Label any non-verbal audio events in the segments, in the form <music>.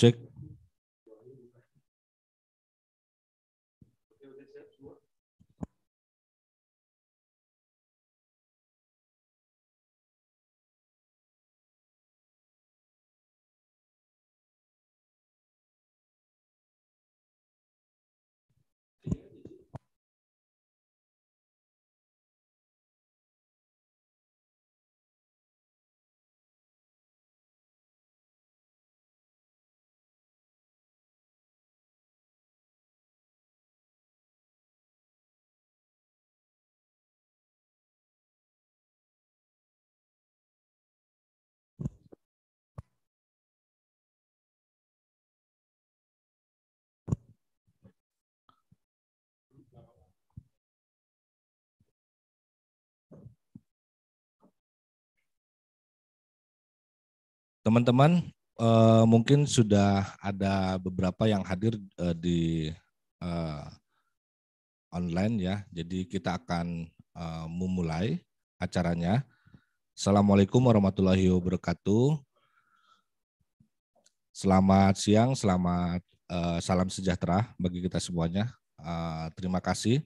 Jack Teman-teman uh, mungkin sudah ada beberapa yang hadir uh, di uh, online ya. Jadi kita akan uh, memulai acaranya. Assalamualaikum warahmatullahi wabarakatuh. Selamat siang, selamat uh, salam sejahtera bagi kita semuanya. Uh, terima kasih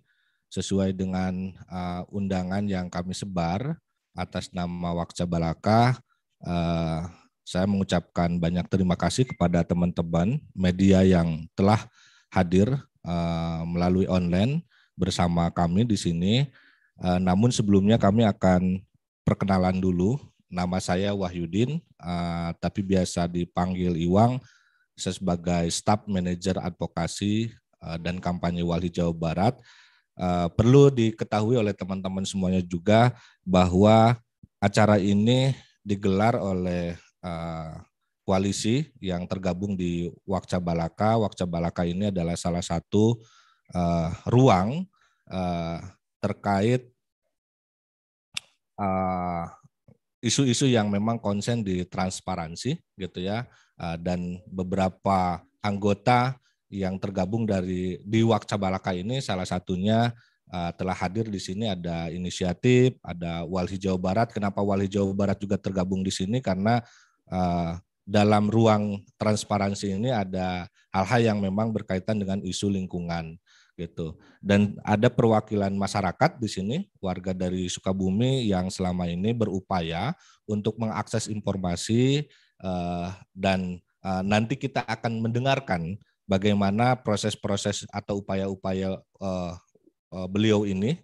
sesuai dengan uh, undangan yang kami sebar atas nama Wakca Balaka. Uh, saya mengucapkan banyak terima kasih kepada teman-teman media yang telah hadir eh, melalui online bersama kami di sini. Eh, namun sebelumnya kami akan perkenalan dulu. Nama saya Wahyudin, eh, tapi biasa dipanggil Iwang. sebagai staf manajer advokasi dan kampanye Walhi Jawa Barat. perlu diketahui oleh teman-teman semuanya juga bahwa acara ini digelar oleh Eh, koalisi yang tergabung di Wakca Balaka. Wakca Balaka ini adalah salah satu uh, ruang uh, terkait isu isu-isu yang memang konsen di transparansi gitu ya uh, dan beberapa anggota yang tergabung dari di Wakca Balaka ini salah satunya telah hadir di sini ada inisiatif, ada Walhi Jawa Barat. Kenapa Walhi Jawa Barat juga tergabung di sini? Karena Eh, dalam ruang transparansi ini ada hal-hal yang memang berkaitan dengan isu lingkungan gitu. Dan ada perwakilan masyarakat di sini, warga dari Sukabumi yang selama ini berupaya untuk mengakses informasi eh, dan eh, nanti kita akan mendengarkan bagaimana proses-proses atau upaya-upaya beliau ini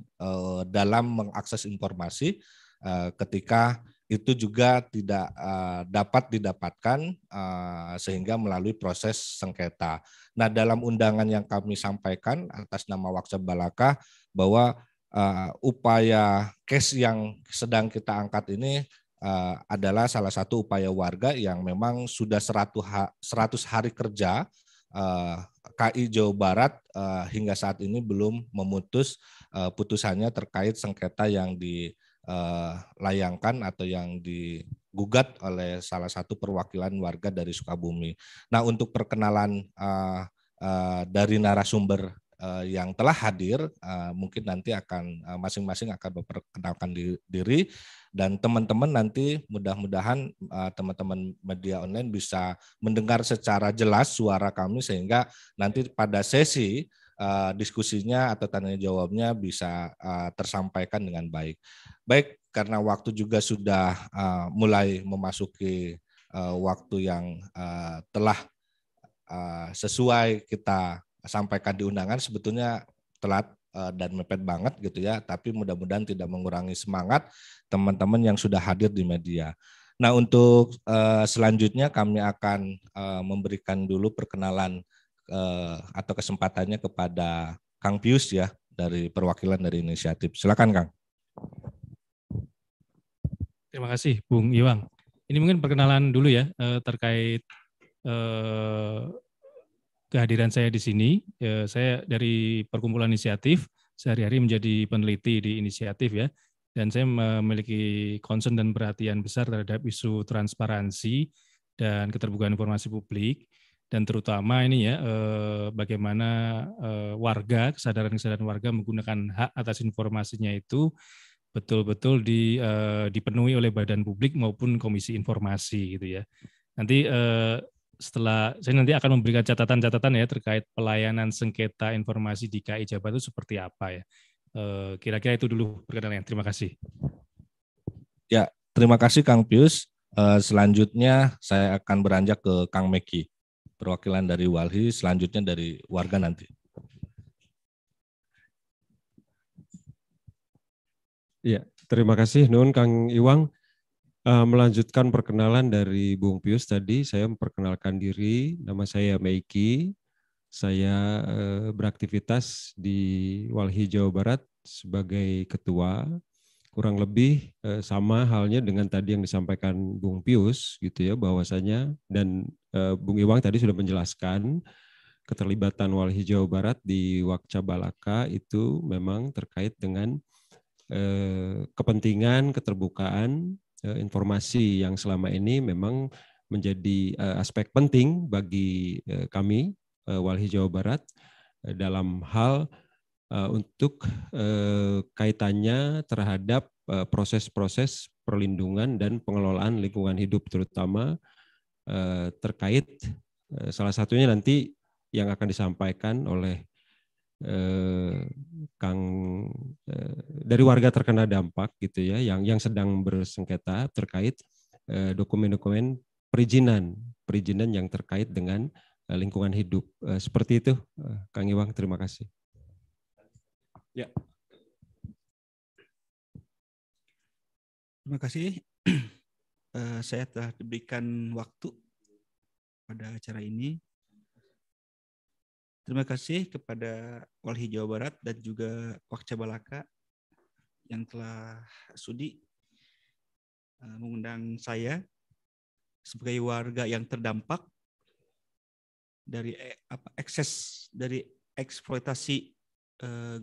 dalam mengakses informasi ketika itu juga tidak uh, dapat didapatkan uh, sehingga melalui proses sengketa. Nah, dalam undangan yang kami sampaikan atas nama Waksa Balaka bahwa uh, upaya case yang sedang kita angkat ini uh, adalah salah satu upaya warga yang memang sudah 100 hari kerja uh, KI Jawa Barat uh, hingga saat ini belum memutus uh, putusannya terkait sengketa yang di Eh, layangkan atau yang digugat oleh salah satu perwakilan warga dari Sukabumi. Nah, untuk perkenalan uh, uh, dari narasumber uh, yang telah hadir, uh, mungkin nanti akan masing masing-masing akan memperkenalkan diri dan teman-teman nanti mudah-mudahan uh, teman-teman media online bisa mendengar secara jelas suara kami sehingga nanti pada sesi Eh, diskusinya atau tanya jawabnya bisa eh, tersampaikan dengan baik. Baik, karena waktu juga sudah eh, mulai memasuki waktu yang telah sesuai kita sampaikan di undangan sebetulnya telat dan mepet banget gitu ya, tapi mudah-mudahan tidak mengurangi semangat teman-teman yang sudah hadir di media. Nah, untuk selanjutnya kami akan memberikan dulu perkenalan eh, atau kesempatannya kepada Kang Pius ya dari perwakilan dari inisiatif. Silakan Kang. Terima kasih Bung Iwang. Ini mungkin perkenalan dulu ya eh, terkait eh, kehadiran saya di sini. Eh, saya dari perkumpulan inisiatif sehari-hari menjadi peneliti di inisiatif ya dan saya memiliki concern dan perhatian besar terhadap isu transparansi dan keterbukaan informasi publik dan terutama ini ya eh, bagaimana eh, warga kesadaran-kesadaran warga menggunakan hak atas informasinya itu betul-betul di, eh, dipenuhi oleh badan publik maupun komisi informasi gitu ya. Nanti eh, setelah saya nanti akan memberikan catatan-catatan ya terkait pelayanan sengketa informasi di KI Jabar itu seperti apa ya. Eh, kira-kira itu dulu perkenalan. Terima kasih. Ya, terima kasih Kang Pius. Eh, selanjutnya saya akan beranjak ke Kang Meki perwakilan dari Walhi, selanjutnya dari warga nanti. Ya, terima kasih Nun Kang Iwang. Uh, melanjutkan perkenalan dari Bung Pius tadi, saya memperkenalkan diri. Nama saya Meiki. Saya uh, beraktivitas di Walhi Jawa Barat sebagai ketua kurang lebih eh, sama halnya dengan tadi yang disampaikan Bung Pius gitu ya bahwasanya dan eh, Bung Iwang tadi sudah menjelaskan keterlibatan Walhi Jawa Barat di Wakca Balaka itu memang terkait dengan eh, kepentingan keterbukaan informasi yang selama ini memang menjadi aspek penting bagi kami Walhi Jawa Barat dalam hal Eh, untuk eh, kaitannya terhadap eh, proses-proses perlindungan dan pengelolaan lingkungan hidup terutama terkait salah satunya nanti yang akan disampaikan oleh eh, Kang eh, dari warga terkena dampak gitu ya yang yang sedang bersengketa terkait dokumen-dokumen eh, perizinan perizinan yang terkait dengan lingkungan hidup seperti itu Kang Iwang terima kasih. Ya. Terima kasih. <clears throat> Eh, saya telah diberikan waktu pada acara ini. Terima kasih kepada Walhi Jawa Barat dan juga Wakca Balaka yang telah sudi eh, mengundang saya sebagai warga yang terdampak dari eh, apa ekses dari eksploitasi eh,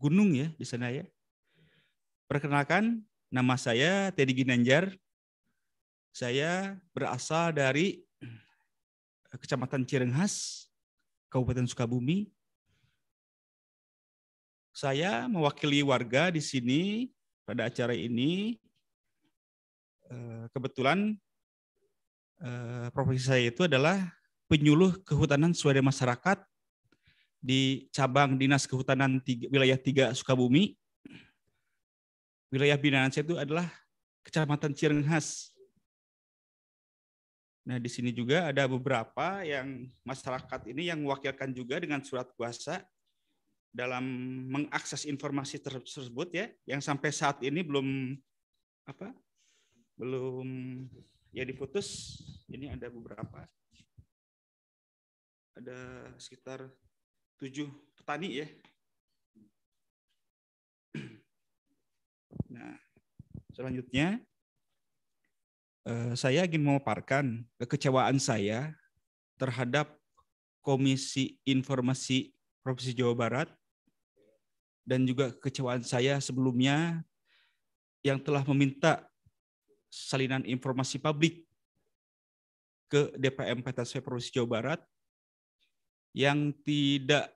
gunung ya di sana ya. Perkenalkan, nama saya Teddy Ginanjar. Saya berasal dari eh, Kecamatan Cirenghas, Kabupaten Sukabumi. Saya mewakili warga di sini pada acara ini. Eh, kebetulan eh, profesi saya itu adalah penyuluh kehutanan swadaya masyarakat di cabang Dinas Kehutanan tiga, wilayah 3 Sukabumi. Wilayah binaan saya itu adalah Kecamatan Cirenghas. Nah, di sini juga ada beberapa yang masyarakat ini yang mewakilkan juga dengan surat kuasa dalam mengakses informasi tersebut ya yang sampai saat ini belum apa belum ya diputus ini ada beberapa ada sekitar tujuh petani ya. Nah, selanjutnya eh, saya ingin memaparkan kekecewaan saya terhadap Komisi Informasi Provinsi Jawa Barat dan juga kekecewaan saya sebelumnya yang telah meminta salinan informasi publik ke DPM PTSP Provinsi Jawa Barat yang tidak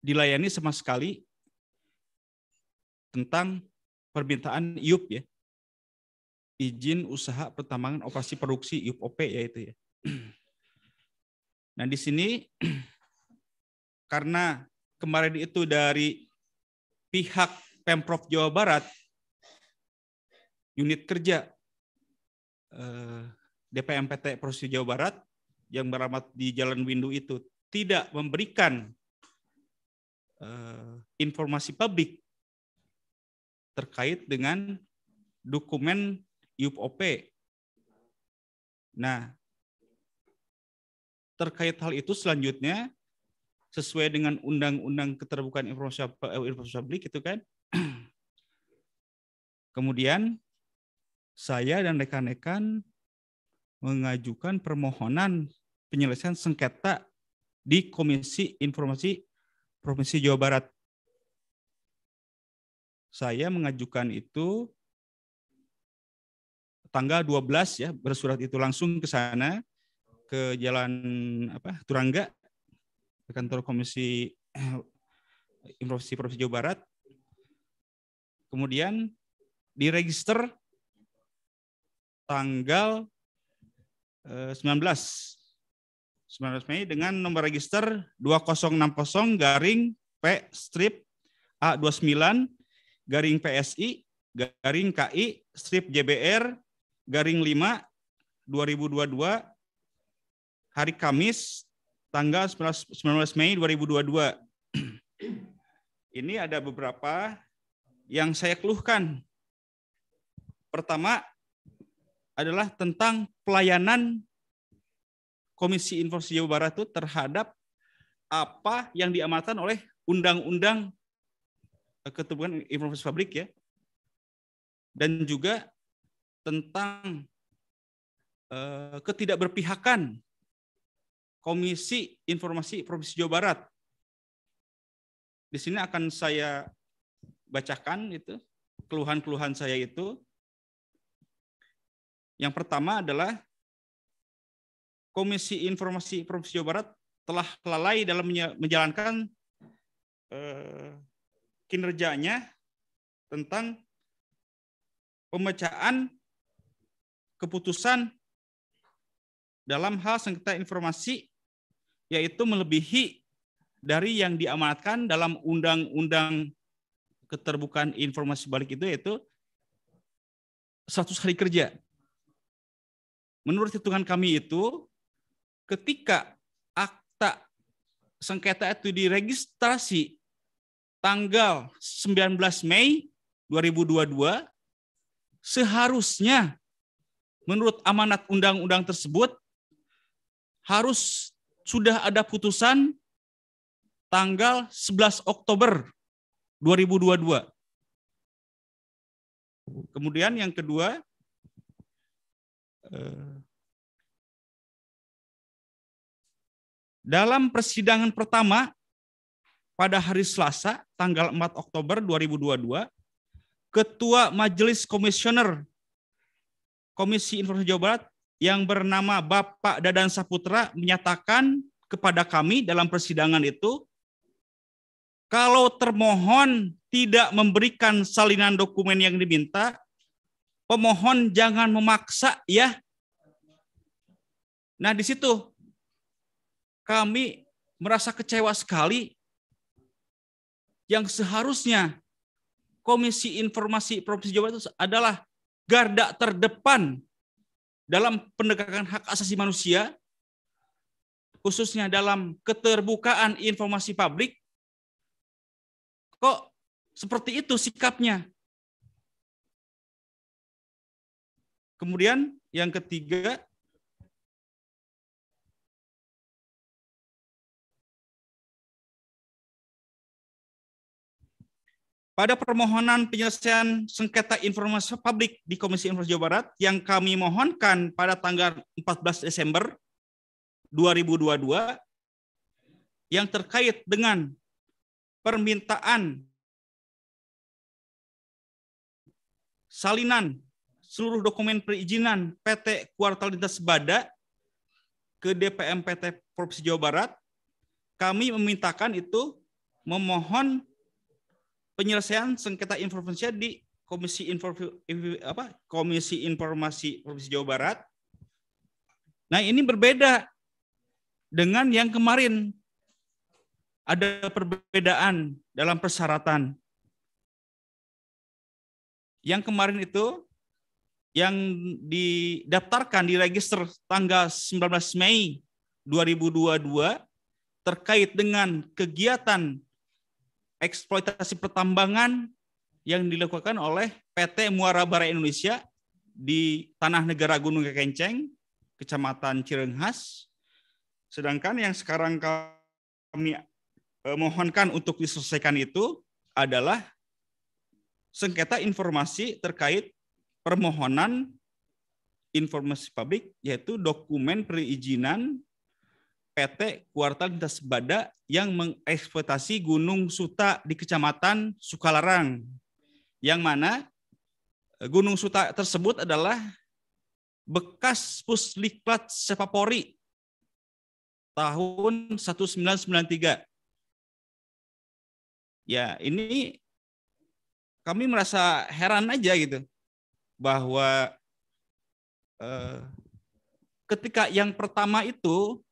dilayani sama sekali tentang permintaan IUP ya. Izin usaha pertambangan operasi produksi IUP OP ya itu ya. <clears throat> Nah, di sini <clears throat> karena kemarin itu dari pihak Pemprov Jawa Barat unit kerja eh, DPMPT Provinsi Jawa Barat yang beramat di Jalan Windu itu tidak memberikan eh, informasi publik terkait dengan dokumen IUPOP. Nah, terkait hal itu selanjutnya sesuai dengan undang-undang keterbukaan informasi eh, publik itu kan. <clears throat> Kemudian saya dan rekan-rekan mengajukan permohonan penyelesaian sengketa di Komisi Informasi Provinsi Jawa Barat. Saya mengajukan itu tanggal 12 ya, bersurat itu langsung ke sana ke Jalan apa? Turangga ke kantor Komisi <clears throat> Informasi Provinsi Jawa Barat. Kemudian diregister tanggal 19 eh, 19 Mei dengan nomor register 2060 garing P strip A29 garing PSI garing KI strip JBR garing 5 2022 hari Kamis tanggal 19 Mei 2022. <clears throat> Ini ada beberapa yang saya keluhkan. Pertama adalah tentang pelayanan Komisi Informasi Jawa Barat itu terhadap apa yang diamalkan oleh Undang-Undang eh, ketubuhan Informasi Publik ya, dan juga tentang eh, ketidakberpihakan Komisi Informasi Provinsi Jawa Barat. Di sini akan saya bacakan itu keluhan-keluhan saya itu. Yang pertama adalah Komisi Informasi Provinsi Jawa Barat telah lalai dalam menjalankan eh, kinerjanya tentang pemecahan keputusan dalam hal sengketa informasi yaitu melebihi dari yang diamanatkan dalam undang-undang keterbukaan informasi balik itu yaitu 100 hari kerja. Menurut hitungan kami itu ketika akta sengketa itu diregistrasi tanggal 19 Mei 2022 seharusnya menurut amanat undang-undang tersebut harus sudah ada putusan tanggal 11 Oktober 2022. Kemudian yang kedua, eh, Dalam persidangan pertama pada hari Selasa tanggal 4 Oktober 2022, Ketua Majelis Komisioner Komisi Informasi Jawa Barat yang bernama Bapak Dadan Saputra menyatakan kepada kami dalam persidangan itu kalau termohon tidak memberikan salinan dokumen yang diminta, pemohon jangan memaksa ya. Nah, di situ kami merasa kecewa sekali yang seharusnya Komisi Informasi Provinsi Jawa Barat itu adalah garda terdepan dalam penegakan hak asasi manusia, khususnya dalam keterbukaan informasi publik, kok seperti itu sikapnya. Kemudian yang ketiga, pada permohonan penyelesaian sengketa informasi publik di Komisi Informasi Jawa Barat yang kami mohonkan pada tanggal 14 Desember 2022 yang terkait dengan permintaan salinan seluruh dokumen perizinan PT Kuartal Lintas Bada ke DPM PT Provinsi Jawa Barat, kami memintakan itu memohon penyelesaian sengketa informasi di Komisi Informasi apa Komisi Informasi Provinsi Jawa Barat. Nah, ini berbeda dengan yang kemarin. Ada perbedaan dalam persyaratan. Yang kemarin itu yang didaftarkan di register tanggal 19 Mei 2022 terkait dengan kegiatan eksploitasi pertambangan yang dilakukan oleh PT Muara Bara Indonesia di tanah negara Gunung Kekenceng, Kecamatan Cirenghas. Sedangkan yang sekarang kami e, mohonkan untuk diselesaikan itu adalah sengketa informasi terkait permohonan informasi publik yaitu dokumen perizinan PT Kuartal Lintas Bada yang mengeksploitasi Gunung Suta di Kecamatan Sukalarang. Yang mana eh, Gunung Suta tersebut adalah bekas Pusliklat Sepapori tahun 1993. Ya, ini kami merasa heran aja gitu bahwa eh, ketika yang pertama itu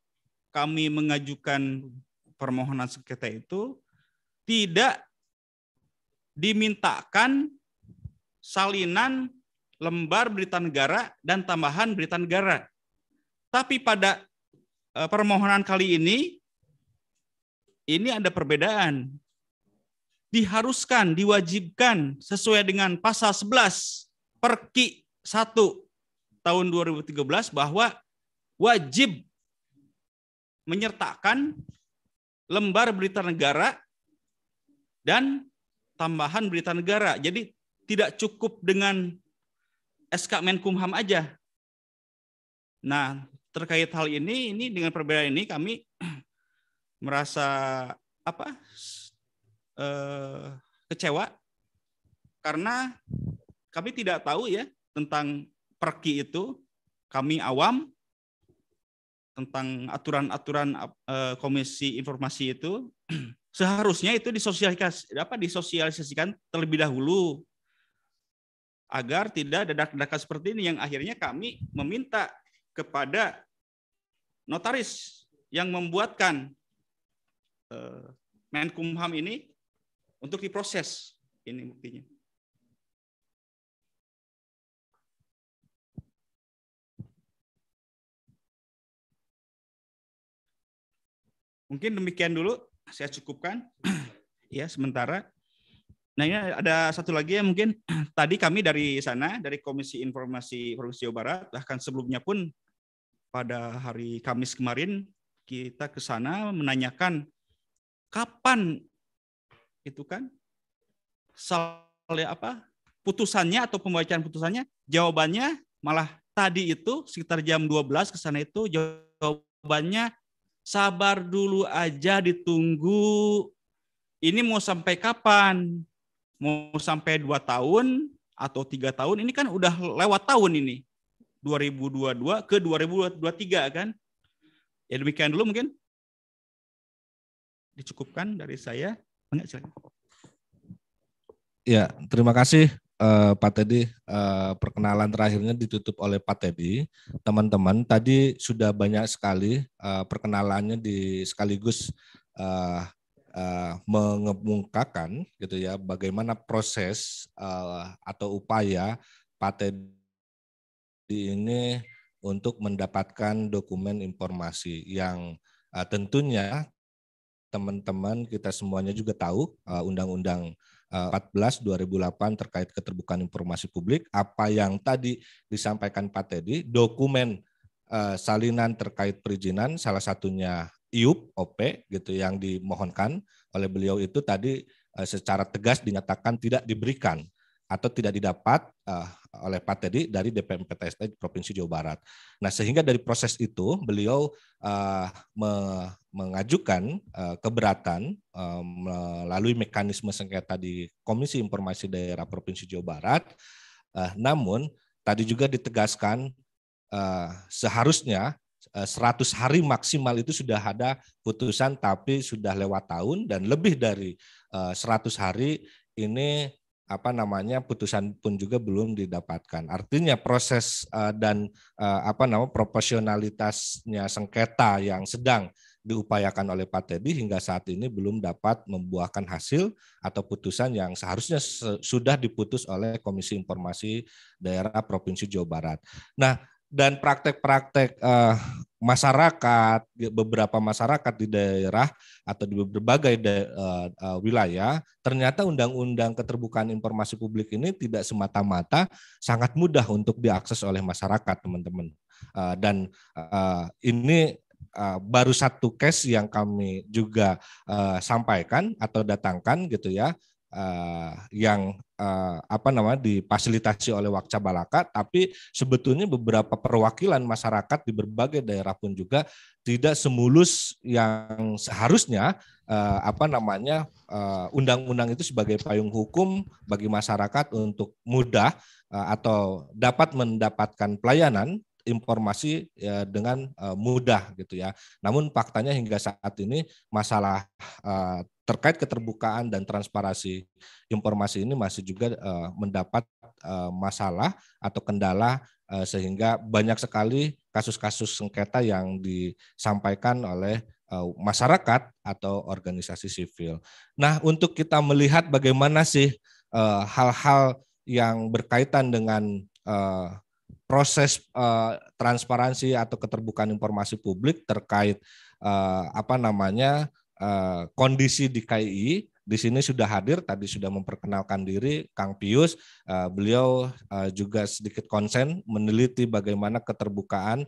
kami mengajukan permohonan sengketa itu tidak dimintakan salinan lembar berita negara dan tambahan berita negara. Tapi pada eh, permohonan kali ini ini ada perbedaan. Diharuskan, diwajibkan sesuai dengan pasal 11 Perki 1 tahun 2013 bahwa wajib menyertakan lembar berita negara dan tambahan berita negara. Jadi tidak cukup dengan SK Menkumham aja. Nah, terkait hal ini ini dengan perbedaan ini kami <clears throat> merasa apa? Eh, kecewa karena kami tidak tahu ya tentang perki itu. Kami awam tentang aturan-aturan eh, komisi informasi itu <clears throat> seharusnya itu disosialisasi apa disosialisasikan terlebih dahulu agar tidak ada dak seperti ini yang akhirnya kami meminta kepada notaris yang membuatkan eh, Menkumham ini untuk diproses ini buktinya Mungkin demikian dulu saya cukupkan <clears throat> ya sementara. Nah ini ada satu lagi yang mungkin <clears throat> tadi kami dari sana dari Komisi Informasi Provinsi Jawa Barat bahkan sebelumnya pun pada hari Kamis kemarin kita ke sana menanyakan kapan itu kan sal apa putusannya atau pembacaan putusannya jawabannya malah tadi itu sekitar jam 12 ke sana itu jawabannya sabar dulu aja ditunggu. Ini mau sampai kapan? Mau sampai dua tahun atau tiga tahun? Ini kan udah lewat tahun ini. 2022 ke 2023 kan? Ya demikian dulu mungkin. Dicukupkan dari saya. Ya, terima kasih uh, Pak Teddy, uh, perkenalan terakhirnya ditutup oleh Pak Teddy. Teman-teman, tadi sudah banyak sekali uh, perkenalannya di sekaligus uh, uh, mengemukakan gitu ya bagaimana proses uh, atau upaya Pak Teddy ini untuk mendapatkan dokumen informasi yang uh, tentunya teman-teman kita semuanya juga tahu undang-undang uh, 14 2008 terkait keterbukaan informasi publik apa yang tadi disampaikan Pak Teddy dokumen eh, salinan terkait perizinan salah satunya IUP OP gitu yang dimohonkan oleh beliau itu tadi eh, secara tegas dinyatakan tidak diberikan atau tidak didapat uh, oleh Pak Teddy dari DPMPTSD Provinsi Jawa Barat. Nah, sehingga dari proses itu beliau uh, me mengajukan uh, keberatan uh, melalui mekanisme sengketa di Komisi Informasi Daerah Provinsi Jawa Barat. Uh, namun tadi juga ditegaskan uh, seharusnya 100 hari maksimal itu sudah ada putusan tapi sudah lewat tahun dan lebih dari 100 hari ini apa namanya putusan pun juga belum didapatkan. Artinya proses uh, dan uh, apa nama proporsionalitasnya sengketa yang sedang diupayakan oleh Pak Teddy hingga saat ini belum dapat membuahkan hasil atau putusan yang seharusnya sudah diputus oleh Komisi Informasi Daerah Provinsi Jawa Barat. Nah, dan praktek-praktek uh, masyarakat beberapa masyarakat di daerah atau di berbagai da, uh, uh, wilayah ternyata undang-undang keterbukaan informasi publik ini tidak semata-mata sangat mudah untuk diakses oleh masyarakat teman-teman uh, dan uh, ini uh, baru satu case yang kami juga uh, sampaikan atau datangkan gitu ya uh, yang uh, apa namanya difasilitasi oleh Wakca Balaka, tapi sebetulnya beberapa perwakilan masyarakat di berbagai daerah pun juga tidak semulus yang seharusnya uh, apa namanya undang-undang uh, itu sebagai payung hukum bagi masyarakat untuk mudah uh, atau dapat mendapatkan pelayanan informasi ya, dengan uh, mudah gitu ya. Namun faktanya hingga saat ini masalah uh, terkait keterbukaan dan transparansi informasi ini masih juga uh, mendapat uh, masalah atau kendala uh, sehingga banyak sekali kasus-kasus sengketa yang disampaikan oleh uh, masyarakat atau organisasi sivil. Nah, untuk kita melihat bagaimana sih hal-hal uh, yang berkaitan dengan uh, proses uh, transparansi atau keterbukaan informasi publik terkait uh, apa namanya uh, kondisi di KI di sini sudah hadir, tadi sudah memperkenalkan diri Kang Pius. beliau juga sedikit konsen meneliti bagaimana keterbukaan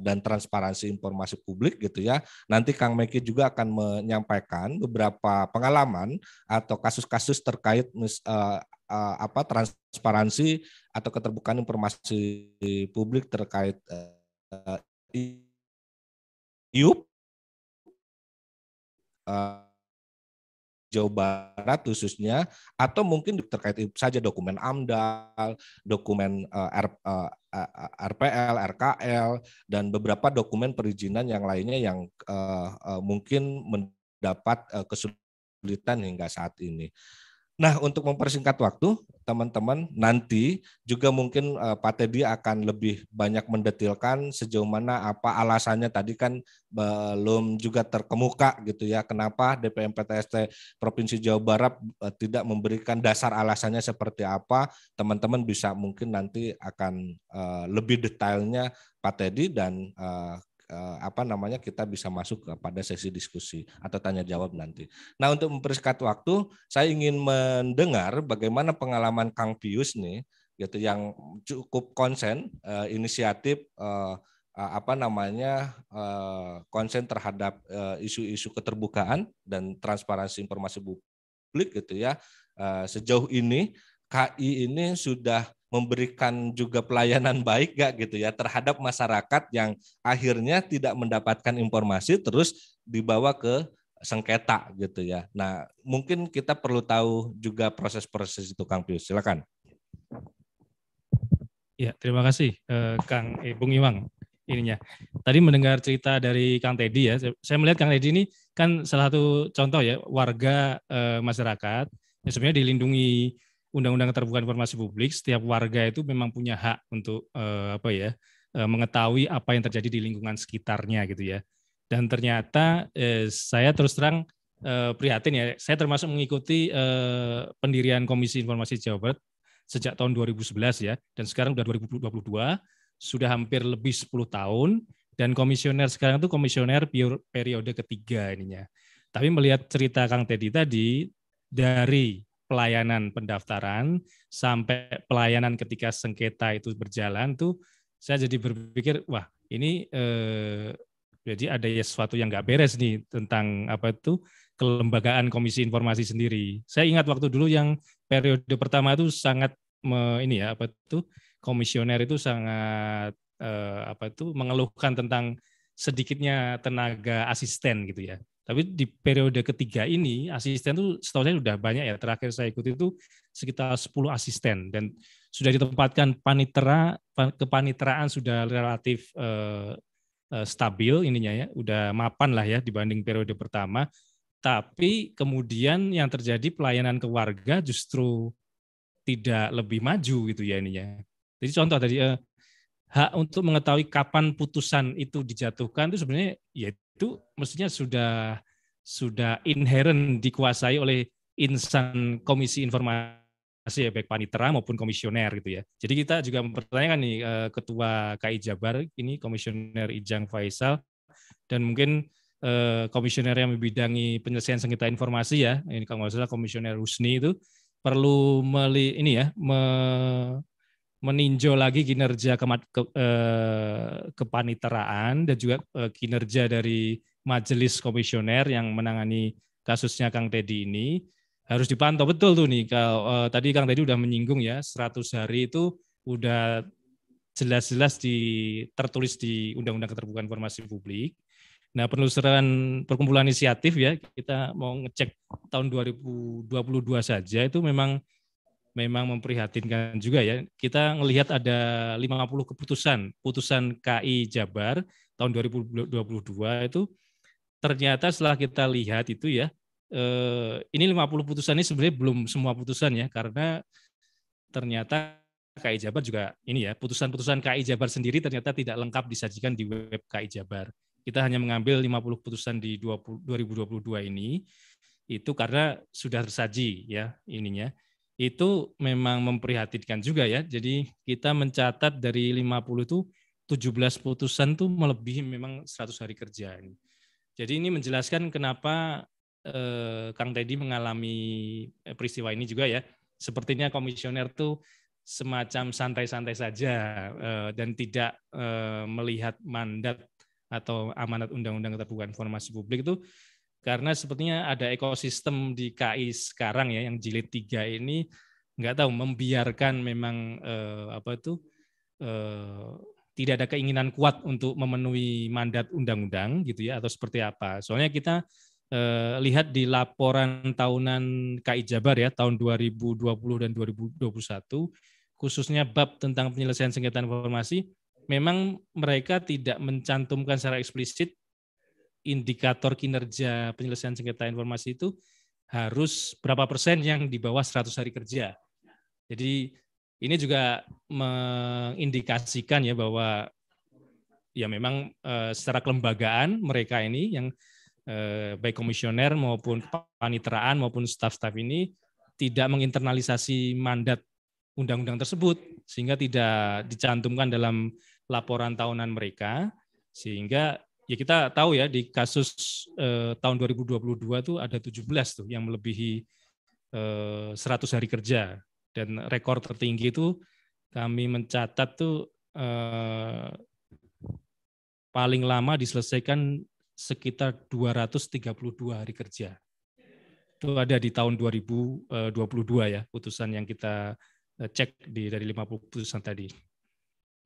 dan transparansi informasi publik gitu ya. Nanti Kang Meki juga akan menyampaikan beberapa pengalaman atau kasus-kasus terkait apa transparansi atau keterbukaan informasi publik terkait uh, uh, Jawa Barat khususnya atau mungkin terkait saja dokumen AMDAL, dokumen eh, RPL, eh, eh, RKL dan beberapa dokumen perizinan yang lainnya yang mungkin mendapat kesulitan hingga saat ini. Nah, untuk mempersingkat waktu, teman-teman nanti juga mungkin uh, Pak Teddy akan lebih banyak mendetilkan sejauh mana apa alasannya tadi kan belum juga terkemuka gitu ya kenapa DPM PTST Provinsi Jawa Barat uh, tidak memberikan dasar alasannya seperti apa teman-teman bisa mungkin nanti akan uh, lebih detailnya Pak Teddy dan uh, Eh, apa namanya kita bisa masuk kepada sesi diskusi atau tanya jawab nanti. Nah untuk mempersingkat waktu, saya ingin mendengar bagaimana pengalaman Kang Pius nih, gitu yang cukup konsen uh, inisiatif Uh, apa namanya konsen terhadap isu-isu keterbukaan dan transparansi informasi publik gitu ya sejauh ini KI ini sudah memberikan juga pelayanan baik gak gitu ya terhadap masyarakat yang akhirnya tidak mendapatkan informasi terus dibawa ke sengketa gitu ya. Nah, mungkin kita perlu tahu juga proses-proses itu Kang Pius. Silakan. Ya, terima kasih eh, Kang eh, Bung Iwang ininya. Tadi mendengar cerita dari Kang Teddy ya, saya melihat Kang Teddy ini kan salah satu contoh ya warga eh, masyarakat yang sebenarnya dilindungi undang-undang terbuka informasi publik setiap warga itu memang punya hak untuk uh, apa ya uh, mengetahui apa yang terjadi di lingkungan sekitarnya gitu ya dan ternyata eh, saya terus terang eh, prihatin ya saya termasuk mengikuti eh, pendirian Komisi Informasi Jawa Barat sejak tahun 2011 ya dan sekarang sudah 2022 sudah hampir lebih 10 tahun dan komisioner sekarang itu komisioner periode ketiga ininya. Tapi melihat cerita Kang Teddy tadi dari pelayanan pendaftaran sampai pelayanan ketika sengketa itu berjalan tuh saya jadi berpikir wah ini eh, jadi ada ya sesuatu yang nggak beres nih tentang apa itu kelembagaan komisi informasi sendiri. Saya ingat waktu dulu yang periode pertama itu sangat me, ini ya apa itu komisioner itu sangat eh, apa itu mengeluhkan tentang sedikitnya tenaga asisten gitu ya. Tapi di periode ketiga ini asisten tuh setahu saya sudah banyak ya. Terakhir saya ikuti itu sekitar 10 asisten dan sudah ditempatkan panitera kepaniteraan sudah relatif eh, eh, stabil ininya ya, udah mapan lah ya dibanding periode pertama. Tapi kemudian yang terjadi pelayanan ke warga justru tidak lebih maju gitu ya ininya. Jadi contoh tadi eh, hak untuk mengetahui kapan putusan itu dijatuhkan itu sebenarnya ya itu mestinya sudah sudah inherent dikuasai oleh insan komisi informasi ya baik panitera maupun komisioner gitu ya. Jadi kita juga mempertanyakan nih eh, ketua KI Jabar ini komisioner Ijang Faisal dan mungkin eh, komisioner yang membidangi penyelesaian sengketa informasi ya ini kalau nggak salah komisioner Husni itu perlu meli ini ya me, meninjau lagi kinerja ke, ke, eh, kepaniteraan dan juga eh, kinerja dari majelis komisioner yang menangani kasusnya Kang Teddy ini harus dipantau betul tuh nih kalau eh, tadi Kang Teddy udah menyinggung ya 100 hari itu udah jelas-jelas di tertulis di Undang-Undang Keterbukaan Informasi Publik. Nah, penelusuran perkumpulan inisiatif ya, kita mau ngecek tahun 2022 saja itu memang memang memprihatinkan juga ya. Kita melihat ada 50 keputusan, putusan KI Jabar tahun 2022 itu ternyata setelah kita lihat itu ya, eh, ini 50 putusan ini sebenarnya belum semua putusan ya, karena ternyata KI Jabar juga ini ya, putusan-putusan KI Jabar sendiri ternyata tidak lengkap disajikan di web KI Jabar. Kita hanya mengambil 50 putusan di 2022 ini, itu karena sudah tersaji ya ininya itu memang memprihatinkan juga ya. Jadi kita mencatat dari 50 itu 17 putusan tuh melebihi memang 100 hari kerja ini. Jadi ini menjelaskan kenapa eh, Kang Teddy mengalami eh, peristiwa ini juga ya. Sepertinya komisioner tuh semacam santai-santai saja eh, dan tidak eh, melihat mandat atau amanat undang-undang keterbukaan informasi publik itu karena sepertinya ada ekosistem di KI sekarang ya yang jilid tiga ini nggak tahu membiarkan memang eh, apa itu eh, tidak ada keinginan kuat untuk memenuhi mandat undang-undang gitu ya atau seperti apa. Soalnya kita eh, lihat di laporan tahunan KI Jabar ya tahun 2020 dan 2021 khususnya bab tentang penyelesaian sengketa informasi memang mereka tidak mencantumkan secara eksplisit indikator kinerja penyelesaian sengketa informasi itu harus berapa persen yang di bawah 100 hari kerja. Jadi ini juga mengindikasikan ya bahwa ya memang eh, secara kelembagaan mereka ini yang eh, baik komisioner maupun panitraan maupun staf-staf ini tidak menginternalisasi mandat undang-undang tersebut sehingga tidak dicantumkan dalam laporan tahunan mereka sehingga ya kita tahu ya di kasus eh, tahun 2022 tuh ada 17 tuh yang melebihi eh, 100 hari kerja dan rekor tertinggi itu kami mencatat tuh eh, paling lama diselesaikan sekitar 232 hari kerja. Itu ada di tahun 2022 eh, ya putusan yang kita eh, cek di dari 50 putusan tadi.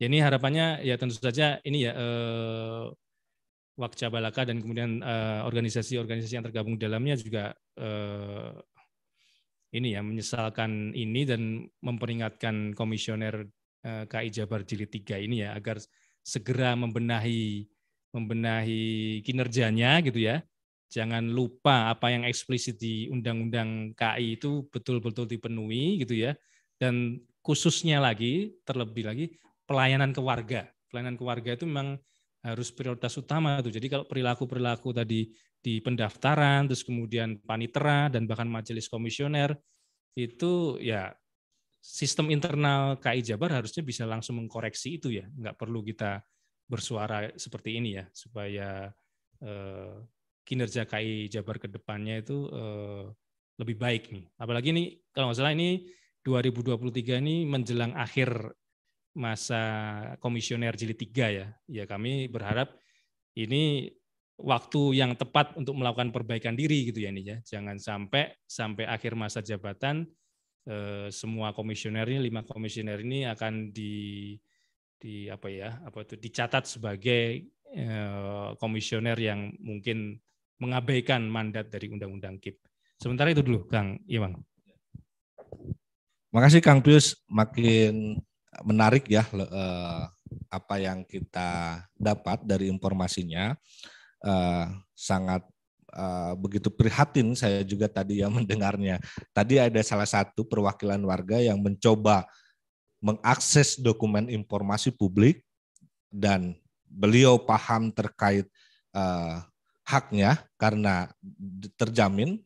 Ya, ini harapannya ya tentu saja ini ya eh, wakca balaka dan kemudian eh, organisasi-organisasi uh, yang tergabung dalamnya juga uh, ini ya menyesalkan ini dan memperingatkan komisioner uh, eh, KI Jabar Jilid 3 ini ya agar segera membenahi membenahi kinerjanya gitu ya. Jangan lupa apa yang eksplisit di Undang-Undang KI itu betul-betul dipenuhi gitu ya. Dan khususnya lagi terlebih lagi pelayanan ke warga. Pelayanan ke warga itu memang harus prioritas utama itu. Jadi kalau perilaku-perilaku tadi di pendaftaran, terus kemudian panitera dan bahkan majelis komisioner itu ya sistem internal KI Jabar harusnya bisa langsung mengkoreksi itu ya. Nggak perlu kita bersuara seperti ini ya supaya eh, kinerja KI Jabar kedepannya itu eh, lebih baik nih. Apalagi ini kalau nggak salah ini 2023 ini menjelang akhir masa komisioner jilid 3 ya. Ya kami berharap ini waktu yang tepat untuk melakukan perbaikan diri gitu ya ini ya. Jangan sampai sampai akhir masa jabatan eh, semua komisioner ini lima komisioner ini akan di di apa ya apa itu dicatat sebagai eh, komisioner yang mungkin mengabaikan mandat dari undang-undang KIP. Sementara itu dulu Kang Iwang. Makasih Kang Pius makin menarik ya eh, apa yang kita dapat dari informasinya eh, sangat eh, begitu prihatin saya juga tadi yang <laughs> mendengarnya tadi ada salah satu perwakilan warga yang mencoba mengakses dokumen informasi publik dan beliau paham terkait haknya karena terjamin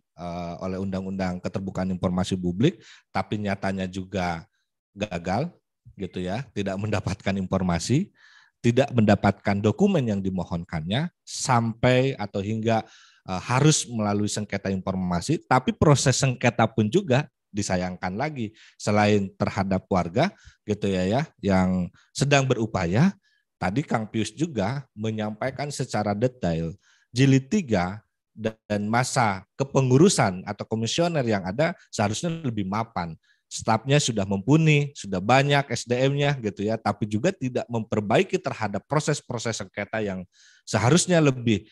oleh undang-undang keterbukaan informasi publik tapi nyatanya juga gagal gitu ya, tidak mendapatkan informasi, tidak mendapatkan dokumen yang dimohonkannya sampai atau hingga eh, harus melalui sengketa informasi, tapi proses sengketa pun juga disayangkan lagi selain terhadap warga gitu ya ya yang sedang berupaya tadi Kang Pius juga menyampaikan secara detail jilid 3 dan masa kepengurusan atau komisioner yang ada seharusnya lebih mapan stafnya sudah mumpuni, sudah banyak SDM-nya gitu ya, tapi juga tidak memperbaiki terhadap proses-proses sengketa yang seharusnya lebih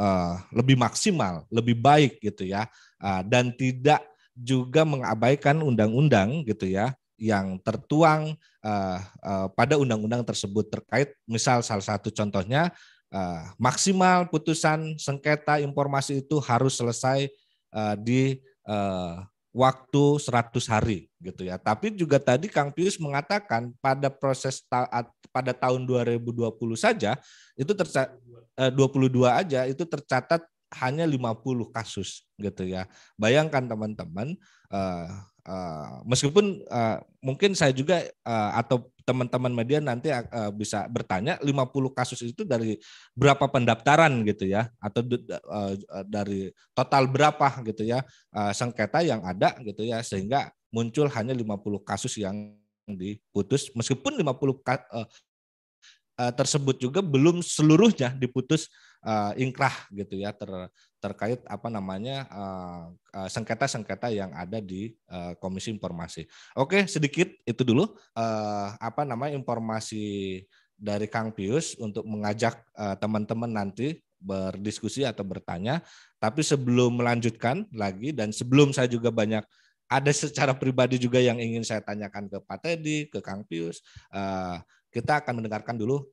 uh, lebih maksimal, lebih baik gitu ya, uh, dan tidak juga mengabaikan undang-undang gitu ya yang tertuang uh, uh, pada undang-undang tersebut terkait misal salah satu contohnya uh, maksimal putusan sengketa informasi itu harus selesai uh, di uh, waktu 100 hari gitu ya. Tapi juga tadi Kang Pius mengatakan pada proses ta pada tahun 2020 saja itu tercatat eh, 22 aja itu tercatat hanya 50 kasus gitu ya. Bayangkan teman-teman uh, uh, meskipun uh, mungkin saya juga uh, atau teman-teman media nanti eh, bisa bertanya 50 kasus itu dari berapa pendaftaran gitu ya atau eh, dari total berapa gitu ya eh, sengketa yang ada gitu ya sehingga muncul hanya 50 kasus yang diputus meskipun 50 puluh tersebut juga belum seluruhnya diputus inkrah gitu ya terkait apa namanya eh, eh, sengketa-sengketa uh, uh, yang ada di uh, Komisi Informasi. Oke, sedikit itu dulu uh, apa nama informasi dari Kang Pius untuk mengajak teman teman-teman nanti berdiskusi atau bertanya. Tapi sebelum melanjutkan lagi dan sebelum saya juga banyak ada secara pribadi juga yang ingin saya tanyakan ke Pak Teddy, ke Kang Pius. Uh, kita akan mendengarkan dulu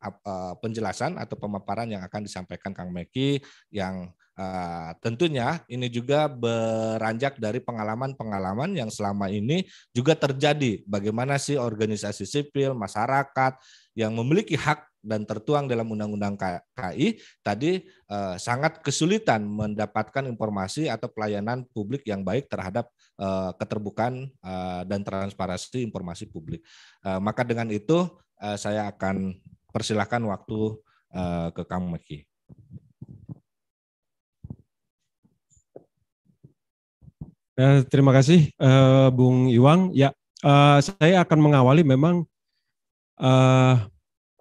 penjelasan atau pemaparan yang akan disampaikan Kang Meki yang Ah, tentunya ini juga beranjak dari pengalaman-pengalaman yang selama ini juga terjadi. Bagaimana sih organisasi sipil, masyarakat yang memiliki hak dan tertuang dalam Undang-Undang KI tadi eh, sangat kesulitan mendapatkan informasi atau pelayanan publik yang baik terhadap eh, keterbukaan eh, dan transparansi informasi publik. maka dengan itu saya akan persilahkan waktu ke Kang Meki. Nah, terima kasih uh, Bung Iwang. Ya, uh, saya akan mengawali memang uh,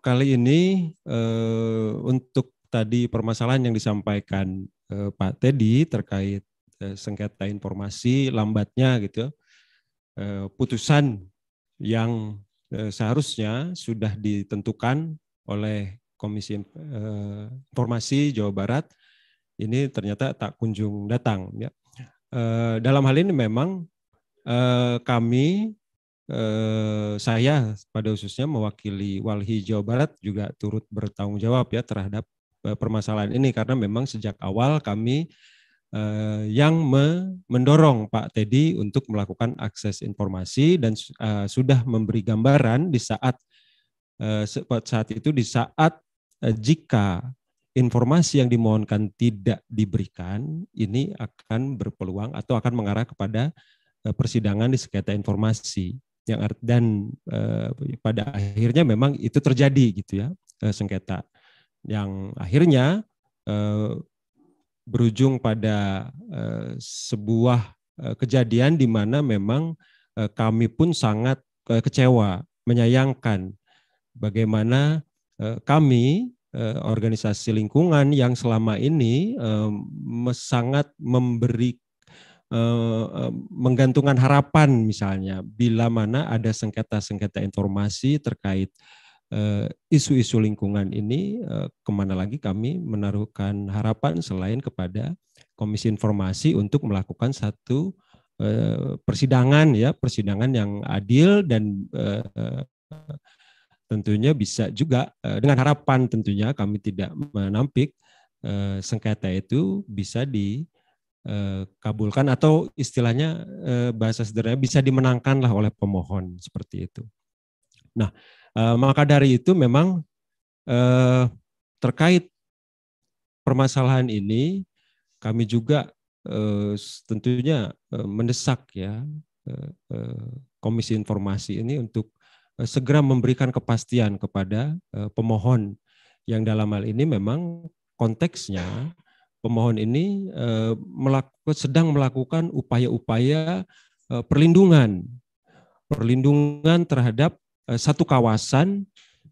kali ini uh, untuk tadi permasalahan yang disampaikan uh, Pak Teddy terkait uh, sengketa informasi lambatnya gitu, uh, putusan yang uh, seharusnya sudah ditentukan oleh Komisi uh, Informasi Jawa Barat ini ternyata tak kunjung datang. Ya. Eh, dalam hal ini memang eh, kami eh, saya pada khususnya mewakili Walhi Jawa Barat juga turut bertanggung jawab ya terhadap permasalahan ini karena memang sejak awal kami yang mendorong Pak Teddy untuk melakukan akses informasi dan sudah memberi gambaran di saat saat itu di saat jika informasi yang dimohonkan tidak diberikan, ini akan berpeluang atau akan mengarah kepada eh, persidangan di sekitar informasi yang dan eh, pada akhirnya memang itu terjadi gitu ya eh, sengketa yang akhirnya eh, berujung pada eh, sebuah eh, kejadian di mana memang eh, kami pun sangat eh, kecewa menyayangkan bagaimana eh, kami Eh, organisasi lingkungan yang selama ini eh, sangat memberi eh, menggantungkan harapan misalnya bila mana ada sengketa-sengketa informasi terkait isu-isu lingkungan ini kemana lagi kami menaruhkan harapan selain kepada Komisi Informasi untuk melakukan satu persidangan ya persidangan yang adil dan tentunya bisa juga eh, dengan harapan tentunya kami tidak menampik eh, sengketa itu bisa dikabulkan eh, atau istilahnya bahasa sederhana bisa dimenangkanlah oleh pemohon seperti itu. Nah, maka dari itu memang terkait permasalahan ini kami juga tentunya mendesak ya Komisi Informasi ini untuk Eh, segera memberikan kepastian kepada eh, pemohon yang dalam hal ini memang konteksnya pemohon ini eh, sedang melakukan upaya-upaya perlindungan perlindungan terhadap satu kawasan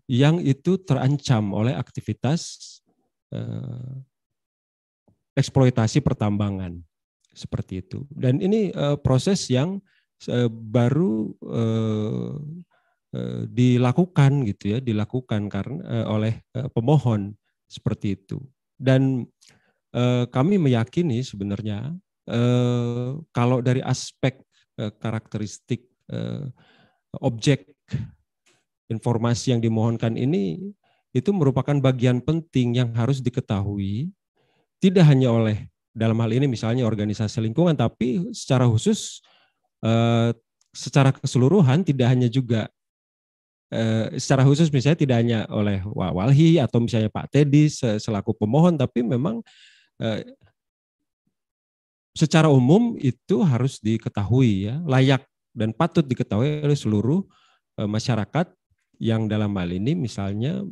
yang itu terancam oleh aktivitas eksploitasi pertambangan seperti itu dan ini proses yang baru Eh, dilakukan gitu ya dilakukan karena eh, oleh eh, pemohon seperti itu dan kami meyakini sebenarnya kalau dari aspek karakteristik objek informasi yang dimohonkan ini itu merupakan bagian penting yang harus diketahui tidak hanya oleh dalam hal ini misalnya organisasi lingkungan tapi secara khusus secara keseluruhan tidak hanya juga Eh, secara khusus misalnya tidak hanya oleh Walhi atau misalnya Pak Teddy selaku pemohon, tapi memang eh, secara umum itu harus diketahui ya layak dan patut diketahui oleh seluruh eh, masyarakat yang dalam hal ini misalnya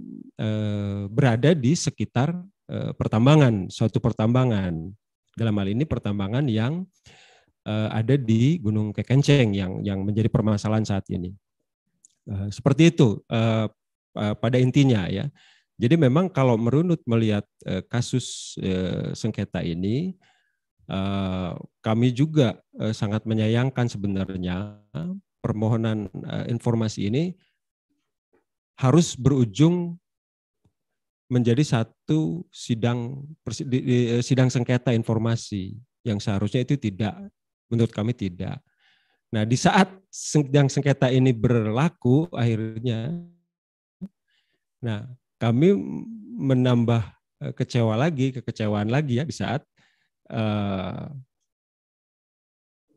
berada di sekitar pertambangan, suatu pertambangan. Dalam hal ini pertambangan yang ada di Gunung Kekenceng yang yang menjadi permasalahan saat ini. Eh, seperti itu eh, eh, pada intinya ya. Jadi memang kalau merunut melihat kasus sengketa ini, kami juga sangat menyayangkan sebenarnya permohonan informasi ini harus berujung menjadi satu sidang sidang sengketa informasi yang seharusnya itu tidak menurut kami tidak Nah, di saat yang sengketa ini berlaku akhirnya, nah kami menambah eh, kecewa lagi, kekecewaan lagi ya di saat eh,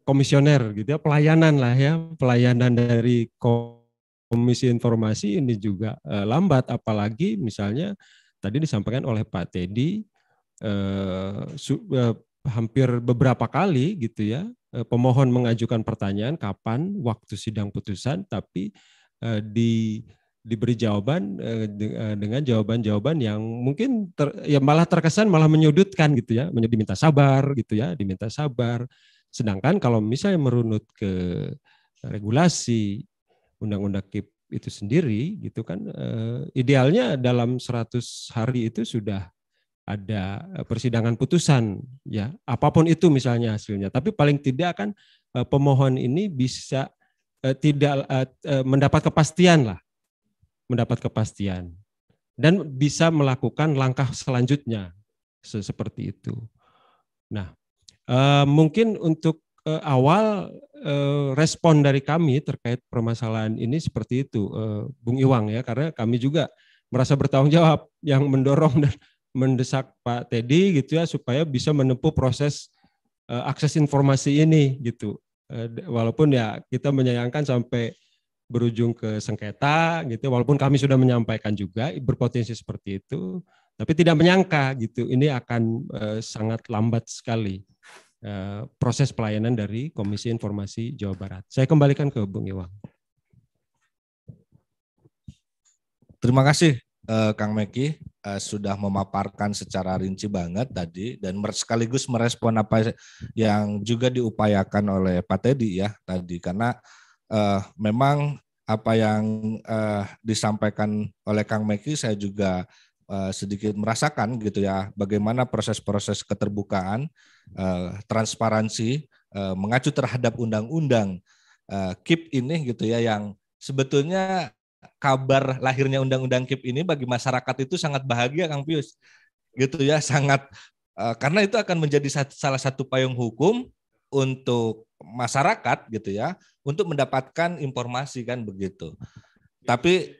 komisioner gitu ya, pelayanan lah ya, pelayanan dari Komisi Informasi ini juga uh, lambat, apalagi misalnya tadi disampaikan oleh Pak Teddy, uh, su, uh, hampir beberapa kali gitu ya eh, pemohon mengajukan pertanyaan kapan waktu sidang putusan tapi eh, di diberi jawaban eh, eh dengan jawaban-jawaban yang mungkin ter, ya malah terkesan malah menyudutkan gitu ya diminta sabar gitu ya diminta sabar sedangkan kalau misalnya merunut ke regulasi undang-undang KIP itu sendiri gitu kan eh, idealnya dalam 100 hari itu sudah ada e, persidangan putusan ya apapun itu misalnya hasilnya tapi paling tidak kan e, pemohon ini bisa eh, tidak eh, mendapat kepastian lah mendapat kepastian dan bisa melakukan langkah selanjutnya seperti itu nah eh, mungkin untuk eh, awal eh, respon dari kami terkait permasalahan ini seperti itu eh, Bung Iwang ya karena kami juga merasa bertanggung jawab yang mendorong dan mendesak Pak Teddy gitu ya supaya bisa menempuh proses uh, akses informasi ini gitu. Uh, walaupun ya kita menyayangkan sampai berujung ke sengketa gitu walaupun kami sudah menyampaikan juga berpotensi seperti itu tapi tidak menyangka gitu ini akan uh, sangat lambat sekali uh, proses pelayanan dari Komisi Informasi Jawa Barat. Saya kembalikan ke Bung Iwang. Terima kasih uh, Kang Meki uh, sudah memaparkan secara rinci banget tadi dan sekaligus merespon apa yang juga diupayakan oleh Pak Teddy ya tadi karena uh, memang apa yang uh, disampaikan oleh Kang Meki saya juga uh, sedikit merasakan gitu ya bagaimana proses-proses keterbukaan, uh, transparansi uh, mengacu terhadap undang-undang uh, KIP ini gitu ya yang sebetulnya kabar lahirnya undang-undang KIP ini bagi masyarakat itu sangat bahagia Kang Pius. Gitu ya, sangat eh, karena itu akan menjadi salah satu payung hukum untuk masyarakat gitu ya, untuk mendapatkan informasi kan begitu. Tapi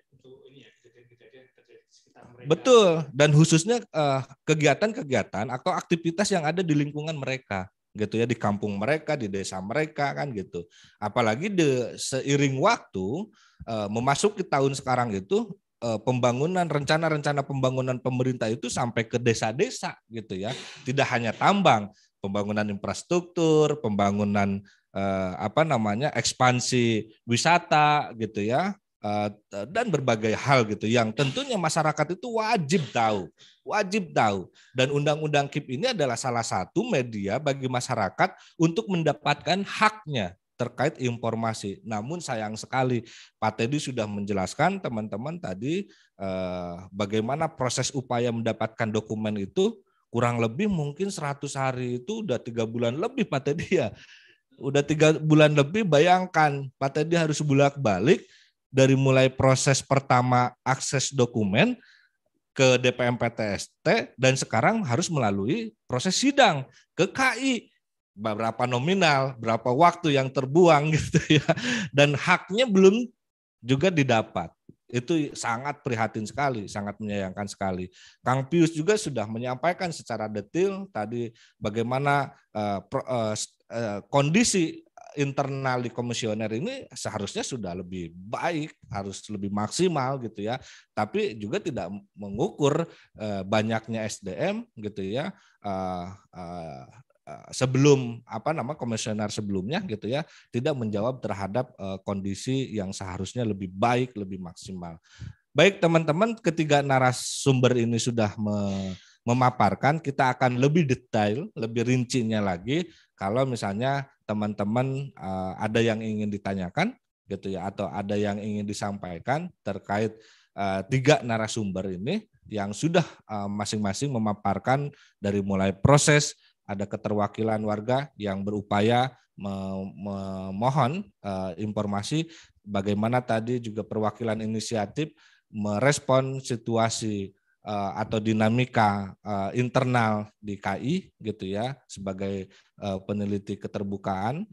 Betul, dan khususnya eh, kegiatan-kegiatan atau aktivitas yang ada di lingkungan mereka gitu ya di kampung mereka di desa mereka kan gitu apalagi de seiring waktu eh, memasuki tahun sekarang itu eh, pembangunan rencana-rencana pembangunan pemerintah itu sampai ke desa-desa gitu ya tidak hanya tambang pembangunan infrastruktur pembangunan eh, apa namanya ekspansi wisata gitu ya Eh, dan berbagai hal gitu yang tentunya masyarakat itu wajib tahu, wajib tahu. Dan undang-undang KIP ini adalah salah satu media bagi masyarakat untuk mendapatkan haknya terkait informasi. Namun sayang sekali Pak Teddy sudah menjelaskan teman-teman tadi eh, bagaimana proses upaya mendapatkan dokumen itu kurang lebih mungkin 100 hari itu udah tiga bulan lebih Pak Teddy ya. Udah tiga bulan lebih bayangkan Pak Teddy harus bulak balik dari mulai proses pertama akses dokumen ke DPM PTST dan sekarang harus melalui proses sidang ke KI berapa nominal, berapa waktu yang terbuang <laughs> gitu ya. Dan haknya belum juga didapat. Itu sangat prihatin sekali, sangat menyayangkan sekali. Kang Pius juga sudah menyampaikan secara detail tadi bagaimana uh, pro, uh, uh, kondisi internal di komisioner ini seharusnya sudah lebih baik, harus lebih maksimal gitu ya. Tapi juga tidak mengukur eh, banyaknya SDM gitu ya. Eh, eh, sebelum apa nama komisioner sebelumnya gitu ya tidak menjawab terhadap kondisi yang seharusnya lebih baik lebih maksimal baik teman-teman ketiga narasumber ini sudah memaparkan kita akan lebih detail lebih rincinya lagi kalau misalnya teman-teman uh, ada yang ingin ditanyakan gitu ya atau ada yang ingin disampaikan terkait uh, tiga narasumber ini yang sudah masing eh, masing-masing memaparkan dari mulai proses ada keterwakilan warga yang berupaya memohon uh, informasi bagaimana tadi juga perwakilan inisiatif merespon situasi Eh, atau dinamika eh, internal di KI gitu ya sebagai eh, peneliti keterbukaan,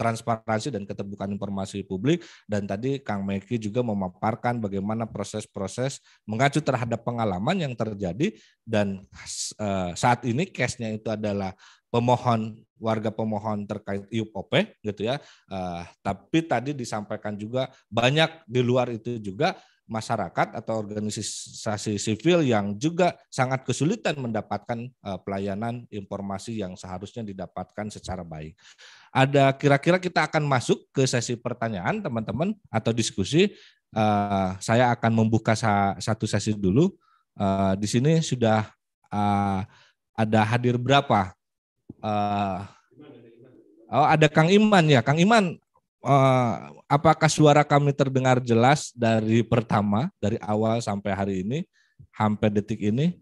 transparansi dan keterbukaan informasi publik dan tadi Kang Meki juga memaparkan bagaimana proses-proses mengacu terhadap pengalaman yang terjadi dan saat ini case-nya itu adalah pemohon warga pemohon terkait IUP gitu ya. tapi tadi disampaikan juga banyak di luar itu juga masyarakat atau organisasi sivil yang juga sangat kesulitan mendapatkan eh, pelayanan informasi yang seharusnya didapatkan secara baik. Ada kira-kira kita akan masuk ke sesi pertanyaan teman-teman atau diskusi. Eh, saya akan membuka satu sesi dulu. Eh, di sini sudah ada hadir berapa? Oh, ada Kang Iman ya. Kang Iman, uh, apakah suara kami terdengar jelas dari pertama, dari awal sampai hari ini, hampir detik ini?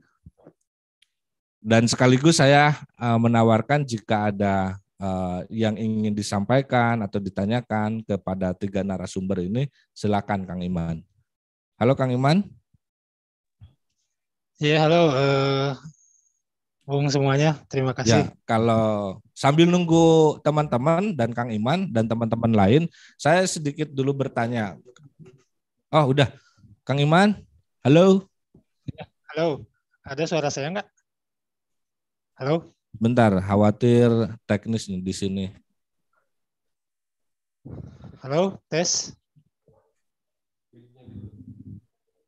Dan sekaligus saya uh, menawarkan jika ada uh, yang ingin disampaikan atau ditanyakan kepada tiga narasumber ini, silakan Kang Iman. Halo Kang Iman. Ya halo, uh, Bung semuanya, terima kasih. Ya, kalau sambil nunggu teman-teman dan Kang Iman dan teman-teman lain, saya sedikit dulu bertanya. Oh, udah. Kang Iman, halo. halo. Ada suara saya enggak? Halo. Bentar, khawatir teknis di sini. Halo, tes.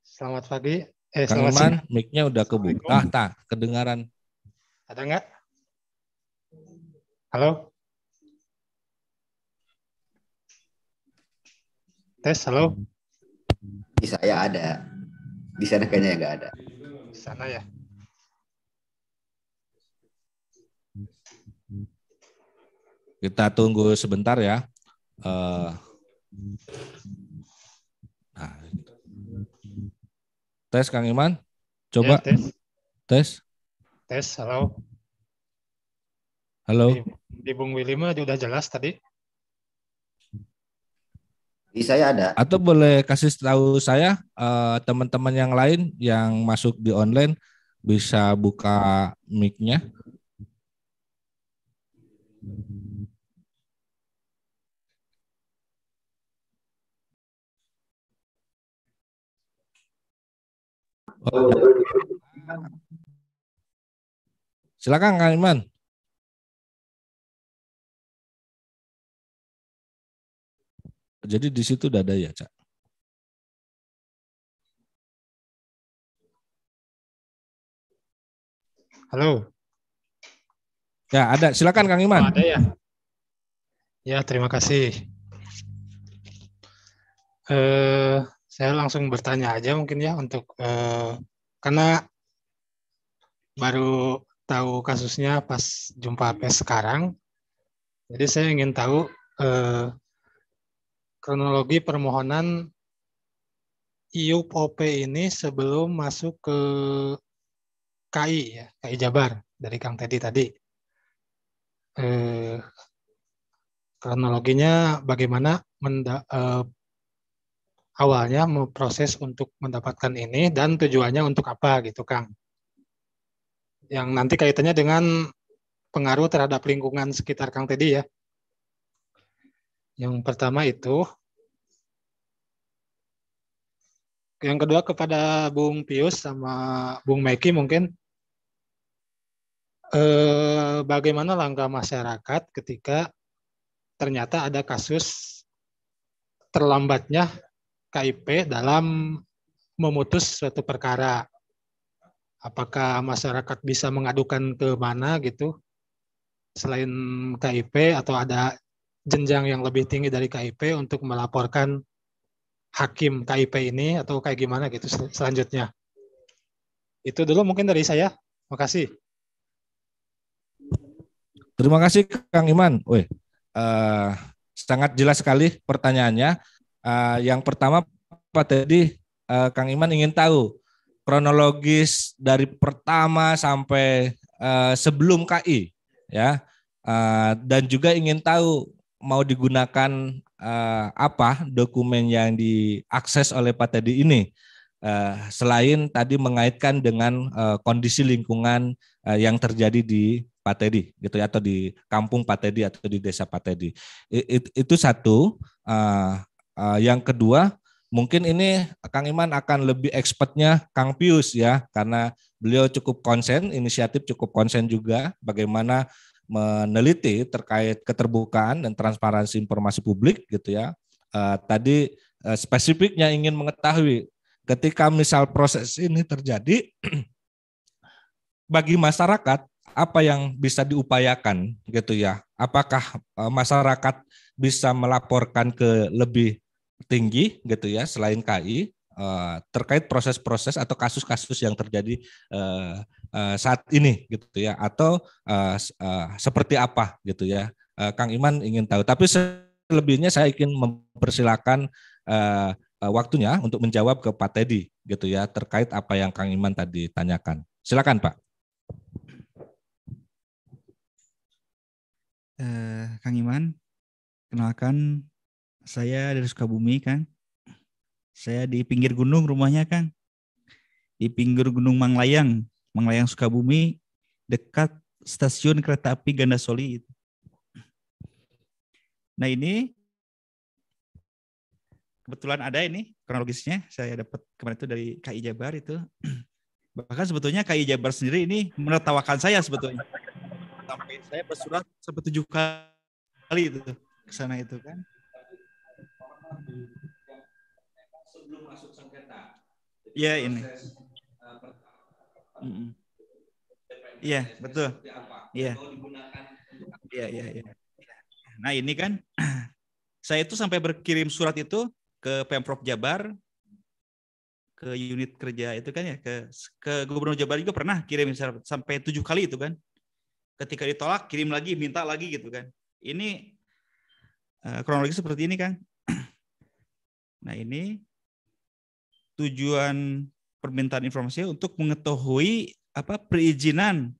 Selamat pagi. Eh, Kang Iman, mic-nya udah kebuka. Ah, tak, kedengaran. Ada nggak? Halo? Tes, halo? Di saya ada. Di sana kayaknya nggak ada. Di sana ya? Kita tunggu sebentar ya. Eh, nah. Tes Kang Iman, coba ya, tes. tes. Tes, halo. Halo. Di, di Bung Willy mah udah jelas tadi. Di saya ada. Atau boleh kasih tahu saya eh, teman-teman yang lain yang masuk di online bisa buka mic Oh. Iya. Silakan Kang Iman. Jadi di situ ada ya, Cak. Halo. Ya, ada. Silakan Kang Iman. Oh, ada ya. Ya, terima kasih. Eh, saya langsung bertanya aja mungkin ya untuk eh, karena baru tahu kasusnya pas jumpa pes sekarang. Jadi saya ingin tahu eh, kronologi permohonan IUP ini sebelum masuk ke KI ya, KI Jabar dari Kang Teddy tadi. Eh, kronologinya bagaimana eh, awalnya proses untuk mendapatkan ini dan tujuannya untuk apa gitu Kang? yang nanti kaitannya dengan pengaruh terhadap lingkungan sekitar Kang Teddy ya. Yang pertama itu yang kedua kepada Bung Pius sama Bung Meki mungkin eh, bagaimana langkah masyarakat ketika ternyata ada kasus terlambatnya KIP dalam memutus suatu perkara apakah masyarakat bisa mengadukan ke mana gitu selain KIP atau ada jenjang yang lebih tinggi dari KIP untuk melaporkan hakim KIP ini atau kayak gimana gitu sel selanjutnya. Itu dulu mungkin dari saya. Makasih. Terima kasih Kang Iman. Woi, uh, sangat jelas sekali pertanyaannya. Uh, yang pertama Pak tadi uh, eh, Kang Iman ingin tahu kronologis dari pertama sampai uh, sebelum KI ya uh, dan juga ingin tahu mau digunakan uh, apa dokumen yang diakses oleh Pak Teddy ini uh, selain tadi mengaitkan dengan uh, kondisi lingkungan uh, yang terjadi di Pak Teddy gitu ya atau di kampung Pak Teddy atau di desa Pak Teddy It, it, itu satu uh, uh, yang kedua Mungkin ini Kang Iman akan lebih expertnya Kang Pius ya, karena beliau cukup konsen, inisiatif cukup konsen juga bagaimana meneliti terkait keterbukaan dan transparansi informasi publik gitu ya. Uh, tadi uh, spesifiknya ingin mengetahui ketika misal proses ini terjadi <clears throat> bagi masyarakat apa yang bisa diupayakan gitu ya apakah eh, masyarakat bisa melaporkan ke lebih tinggi gitu ya selain KI uh, eh, terkait proses-proses atau kasus-kasus yang terjadi uh, uh, saat ini gitu ya atau uh, uh, seperti apa gitu ya uh, Kang Iman ingin tahu tapi selebihnya saya ingin mempersilahkan uh, uh, waktunya untuk menjawab ke Pak Teddy gitu ya terkait apa yang Kang Iman tadi tanyakan silakan Pak eh, Kang Iman kenalkan saya dari Sukabumi, kan, Saya di pinggir gunung rumahnya, kan, Di pinggir Gunung Manglayang, Manglayang Sukabumi, dekat stasiun kereta api Gandasoli. Nah ini kebetulan ada ini kronologisnya saya dapat kemarin itu dari KI Jabar itu <clears throat> bahkan sebetulnya KI Jabar sendiri ini menertawakan saya sebetulnya sampai saya bersurat sampai tujuh kali itu ke sana itu kan sebelum masuk sengketa. Iya ini. mm Iya betul. Iya. iya. Iya iya Nah ini kan <clears throat> saya itu sampai berkirim surat itu ke pemprov Jabar ke unit kerja itu kan ya ke ke gubernur Jabar juga pernah kirim sampai tujuh kali itu kan ketika ditolak kirim lagi minta lagi gitu kan ini eh, kronologi seperti ini kan Nah ini tujuan permintaan informasi untuk mengetahui apa perizinan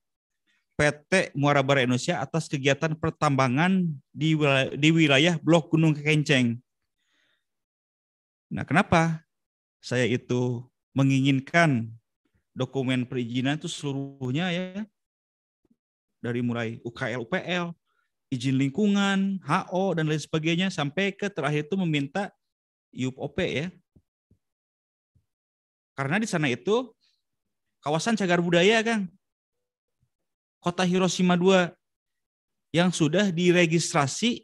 PT Muara Bara Indonesia atas kegiatan pertambangan di wilayah, di wilayah Blok Gunung Kenceng. Nah, kenapa saya itu menginginkan dokumen perizinan itu seluruhnya ya dari mulai UKL UPL, izin lingkungan, HO dan lain sebagainya sampai ke terakhir itu meminta IUP ya. Karena di sana itu kawasan cagar budaya, kan, Kota Hiroshima 2 yang sudah diregistrasi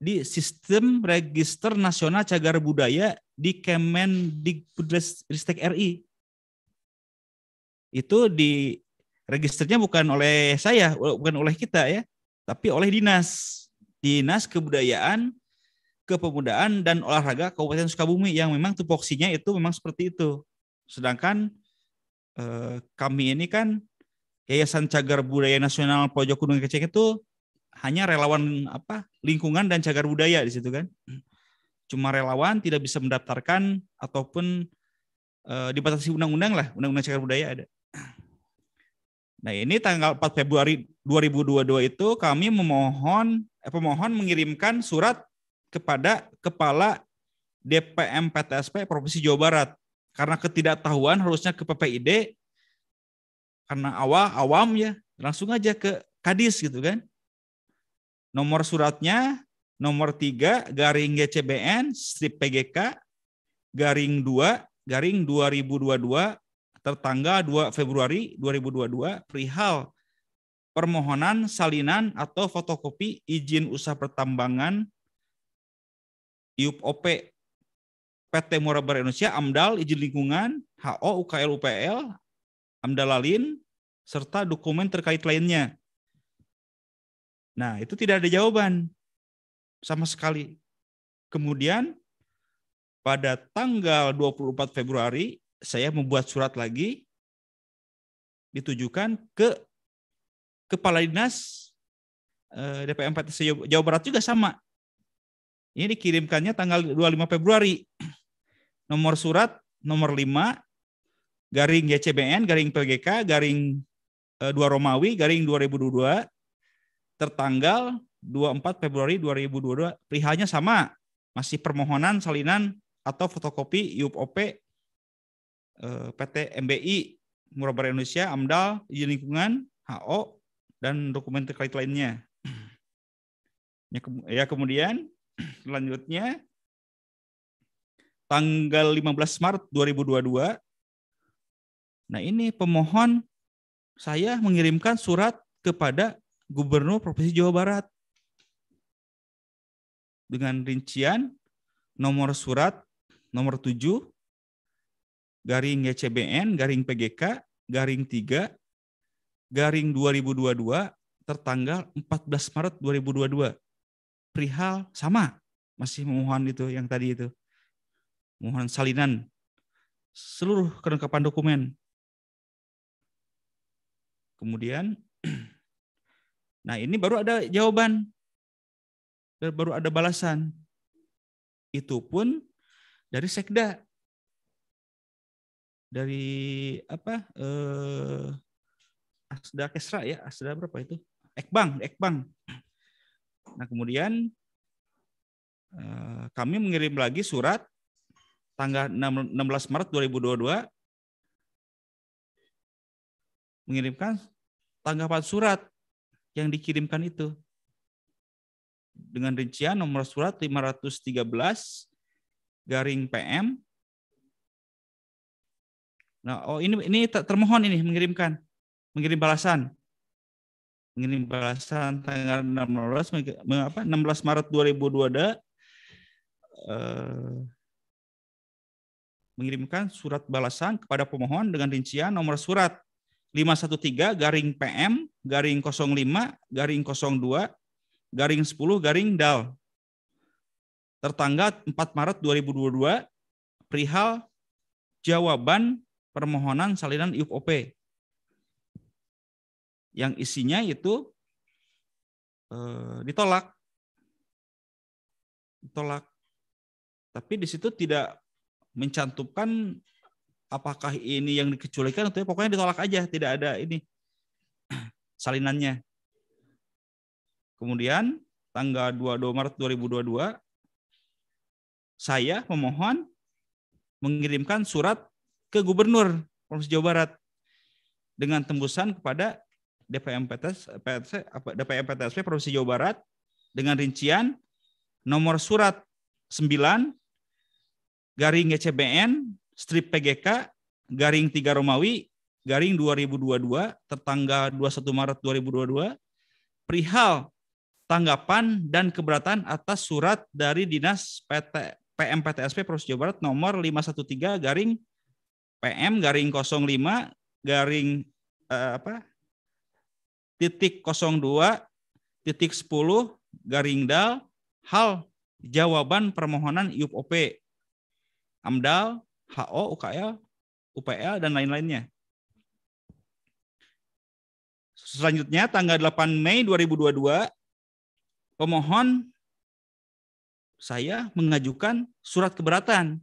di sistem register nasional cagar budaya di Kemen, Ristek RI. Itu di registernya bukan oleh saya, bukan oleh kita ya, tapi oleh dinas. Dinas Kebudayaan Kepemudaan dan Olahraga Kabupaten Sukabumi yang memang tupoksinya itu memang seperti itu. Sedangkan eh, kami ini kan Yayasan Cagar Budaya Nasional Pojok Gunung Kecek itu hanya relawan apa lingkungan dan cagar budaya di situ kan. Cuma relawan tidak bisa mendaftarkan ataupun eh, dibatasi undang-undang lah, undang-undang cagar budaya ada. Nah, ini tanggal 4 Februari 2022 itu kami memohon eh, pemohon mengirimkan surat kepada Kepala DPM PTSP Provinsi Jawa Barat. Karena ketidaktahuan harusnya ke PPID, karena awal awam ya, langsung aja ke Kadis gitu kan. Nomor suratnya nomor 3 garing GCBN strip PGK garing 2 garing 2022 tertanggal 2 Februari 2022 perihal permohonan salinan atau fotokopi izin usaha pertambangan IUP OP PT Murabar Indonesia, AMDAL, izin lingkungan, HO, UKL, UPL, AMDAL AMDALALIN, serta dokumen terkait lainnya. Nah, itu tidak ada jawaban sama sekali. Kemudian pada tanggal 24 Februari saya membuat surat lagi ditujukan ke Kepala Dinas eh, DPM Jawa Barat juga sama ini dikirimkannya tanggal 25 Februari. Nomor surat nomor 5 garing GCBN garing PGK garing 2 eh, Romawi garing 2022 tertanggal 24 Februari 2022 perihalnya sama masih permohonan salinan atau fotokopi IUP OP eh, PT MBI Murabar Indonesia AMDAL izin lingkungan HO dan dokumen terkait lainnya <clears throat> ya, ya kemudian Selanjutnya <clears throat> tanggal 15 Maret 2022. Nah, ini pemohon saya mengirimkan surat kepada Gubernur Provinsi Jawa Barat dengan rincian nomor surat nomor 7 garing YCBN e garing PGK garing 3 garing 2022 tertanggal 14 Maret 2022 perihal sama masih memohon itu yang tadi itu mohon salinan seluruh kelengkapan dokumen kemudian <clears throat> nah ini baru ada jawaban baru ada balasan itu pun dari sekda dari apa eh, asda kesra ya asda berapa itu ekbang ekbang <clears throat> Nah, kemudian eh, kami mengirim lagi surat tanggal 16 Maret 2022 mengirimkan tanggapan surat yang dikirimkan itu dengan rincian nomor surat 513 garing PM. Nah, oh ini ini termohon ini mengirimkan mengirim balasan mengirim balasan tanggal 16 mengapa 16 Maret 2022 eh, mengirimkan surat balasan kepada pemohon dengan rincian nomor surat 513 garing PM garing 05 garing 02 garing 10 garing dal tertanggal 4 Maret 2022 perihal jawaban permohonan salinan IUPOP yang isinya itu eh, ditolak. Ditolak. Tapi di situ tidak mencantumkan apakah ini yang dikecualikan atau ya, pokoknya ditolak aja, tidak ada ini <clears throat> salinannya. Kemudian tanggal 22 Maret 2022 saya memohon mengirimkan surat ke Gubernur Provinsi Jawa Barat dengan tembusan kepada DPMPTS PTS, apa DPMPTSP Provinsi Jawa Barat dengan rincian nomor surat 9 garing GCBN e strip PGK garing 3 Romawi garing 2022 tertanggal 21 Maret 2022 perihal tanggapan dan keberatan atas surat dari Dinas PT PMPTSP Provinsi Jawa Barat nomor 513 garing PM garing 05 garing eh, apa titik 02 titik 10 garingdal hal jawaban permohonan IUP AMDAL HO UKL UPL dan lain-lainnya Selanjutnya tanggal 8 Mei 2022 pemohon saya mengajukan surat keberatan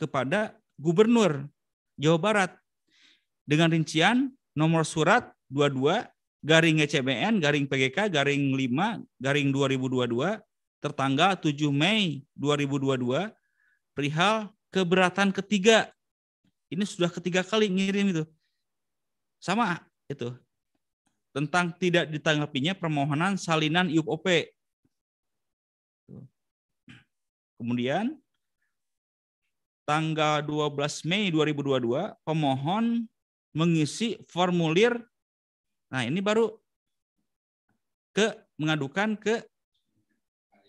kepada Gubernur Jawa Barat dengan rincian nomor surat 22 garing ECBN, garing PGK, garing 5, garing 2022, tertanggal 7 Mei 2022, perihal keberatan ketiga. Ini sudah ketiga kali ngirim itu. Sama itu. Tentang tidak ditanggapinya permohonan salinan IUPOP Kemudian tanggal 12 Mei 2022 pemohon mengisi formulir Nah, ini baru ke mengadukan ke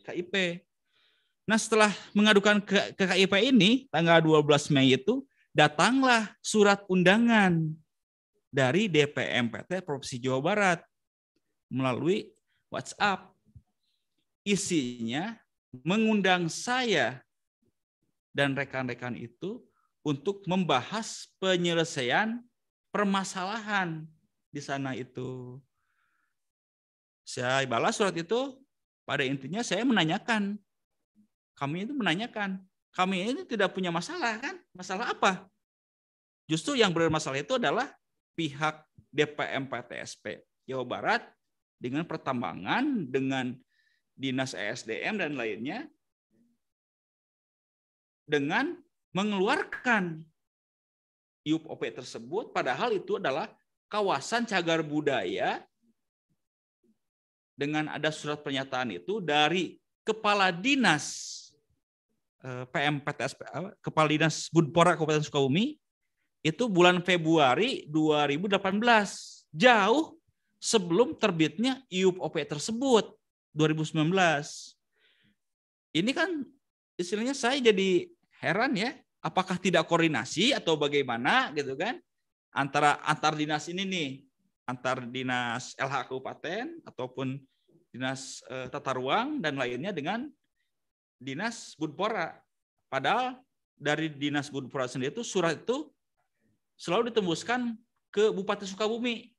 KIP. Nah, setelah mengadukan ke, ke KIP ini tanggal 12 Mei itu datanglah surat undangan dari DPMPT Provinsi Jawa Barat melalui WhatsApp. Isinya mengundang saya dan rekan-rekan itu untuk membahas penyelesaian permasalahan di sana itu. Saya balas surat itu, pada intinya saya menanyakan. Kami itu menanyakan. Kami ini tidak punya masalah kan? Masalah apa? Justru yang bermasalah itu adalah pihak DPM PTSP Jawa Barat dengan pertambangan, dengan dinas ESDM dan lainnya, dengan mengeluarkan IUP OP tersebut, padahal itu adalah kawasan cagar budaya dengan ada surat pernyataan itu dari kepala dinas eh, PMPTS kepala dinas Budpora Kabupaten Sukabumi itu bulan Februari 2018 jauh sebelum terbitnya IUP OP tersebut 2019 ini kan istilahnya saya jadi heran ya apakah tidak koordinasi atau bagaimana gitu kan antara antar dinas ini nih, antar dinas LH kabupaten ataupun dinas uh, tata ruang dan lainnya dengan dinas Budpora. Padahal dari dinas Budpora sendiri itu surat itu selalu ditembuskan ke Bupati Sukabumi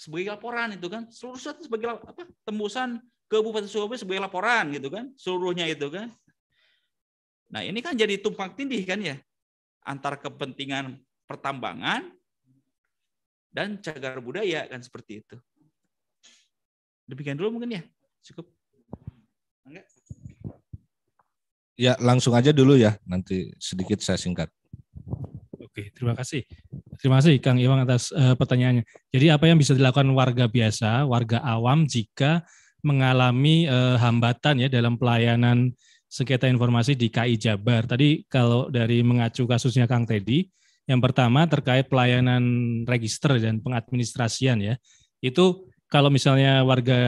sebagai laporan itu kan seluruh surat sebagai apa tembusan ke Bupati Sukabumi sebagai laporan gitu kan seluruhnya itu kan nah ini kan jadi tumpang tindih kan ya antar kepentingan pertambangan, dan cagar budaya kan seperti itu. Demikian dulu mungkin ya. Cukup. Enggak? Ya, langsung aja dulu ya. Nanti sedikit saya singkat. Oke, terima kasih. Terima kasih Kang Iwang atas uh, pertanyaannya. Jadi apa yang bisa dilakukan warga biasa, warga awam jika mengalami uh, hambatan ya dalam pelayanan sengketa informasi di KI Jabar. Tadi kalau dari mengacu kasusnya Kang Teddy, yang pertama terkait pelayanan register dan pengadministrasian ya. Itu kalau misalnya warga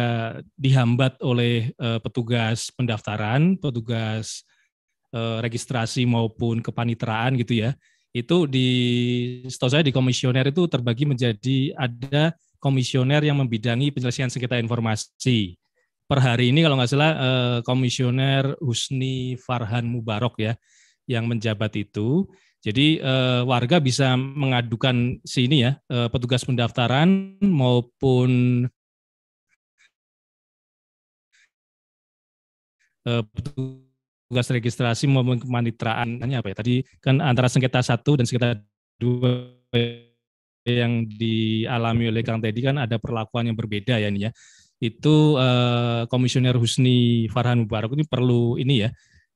dihambat oleh uh, petugas pendaftaran, petugas uh, registrasi maupun kepaniteraan gitu ya, itu di setahu saya di komisioner itu terbagi menjadi ada komisioner yang membidangi penyelesaian sengketa informasi. Per hari ini kalau nggak salah eh, komisioner Husni Farhan Mubarok ya yang menjabat itu jadi uh, warga bisa mengadukan sini ya uh, petugas pendaftaran maupun uh, petugas registrasi maupun kemanitraan apa ya tadi kan antara sengketa satu dan sengketa dua yang dialami oleh Kang Teddy kan ada perlakuan yang berbeda ya ini ya. Itu uh, komisioner Husni Farhan Mubarak ini perlu ini ya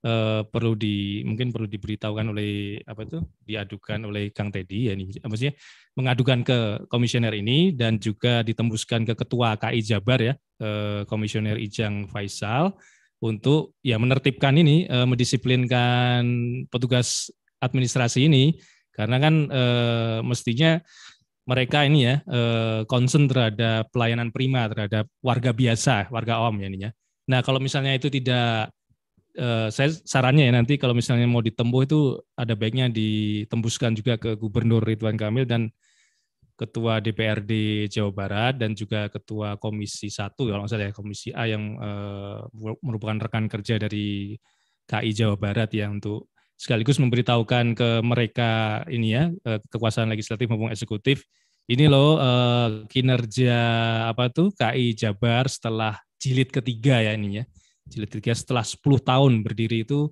eh, perlu di mungkin perlu diberitahukan oleh apa itu diadukan oleh Kang Teddy ya ini maksudnya mengadukan ke komisioner ini dan juga ditembuskan ke ketua KI Jabar ya eh, komisioner Ijang Faisal untuk ya menertibkan ini eh, mendisiplinkan petugas administrasi ini karena kan eh, mestinya mereka ini ya eh, concern terhadap pelayanan prima terhadap warga biasa, warga awam ya ini ya. Nah, kalau misalnya itu tidak Eh, saya sarannya ya nanti kalau misalnya mau ditempuh itu ada baiknya ditembuskan juga ke Gubernur Ridwan Kamil dan Ketua DPRD Jawa Barat dan juga Ketua Komisi 1 kalau nggak salah ya Komisi A yang uh, merupakan rekan kerja dari KI Jawa Barat ya untuk sekaligus memberitahukan ke mereka ini ya eh, kekuasaan legislatif maupun eksekutif ini loh uh, kinerja apa tuh KI Jabar setelah jilid ketiga ya ini ya jilid ketiga setelah 10 tahun berdiri itu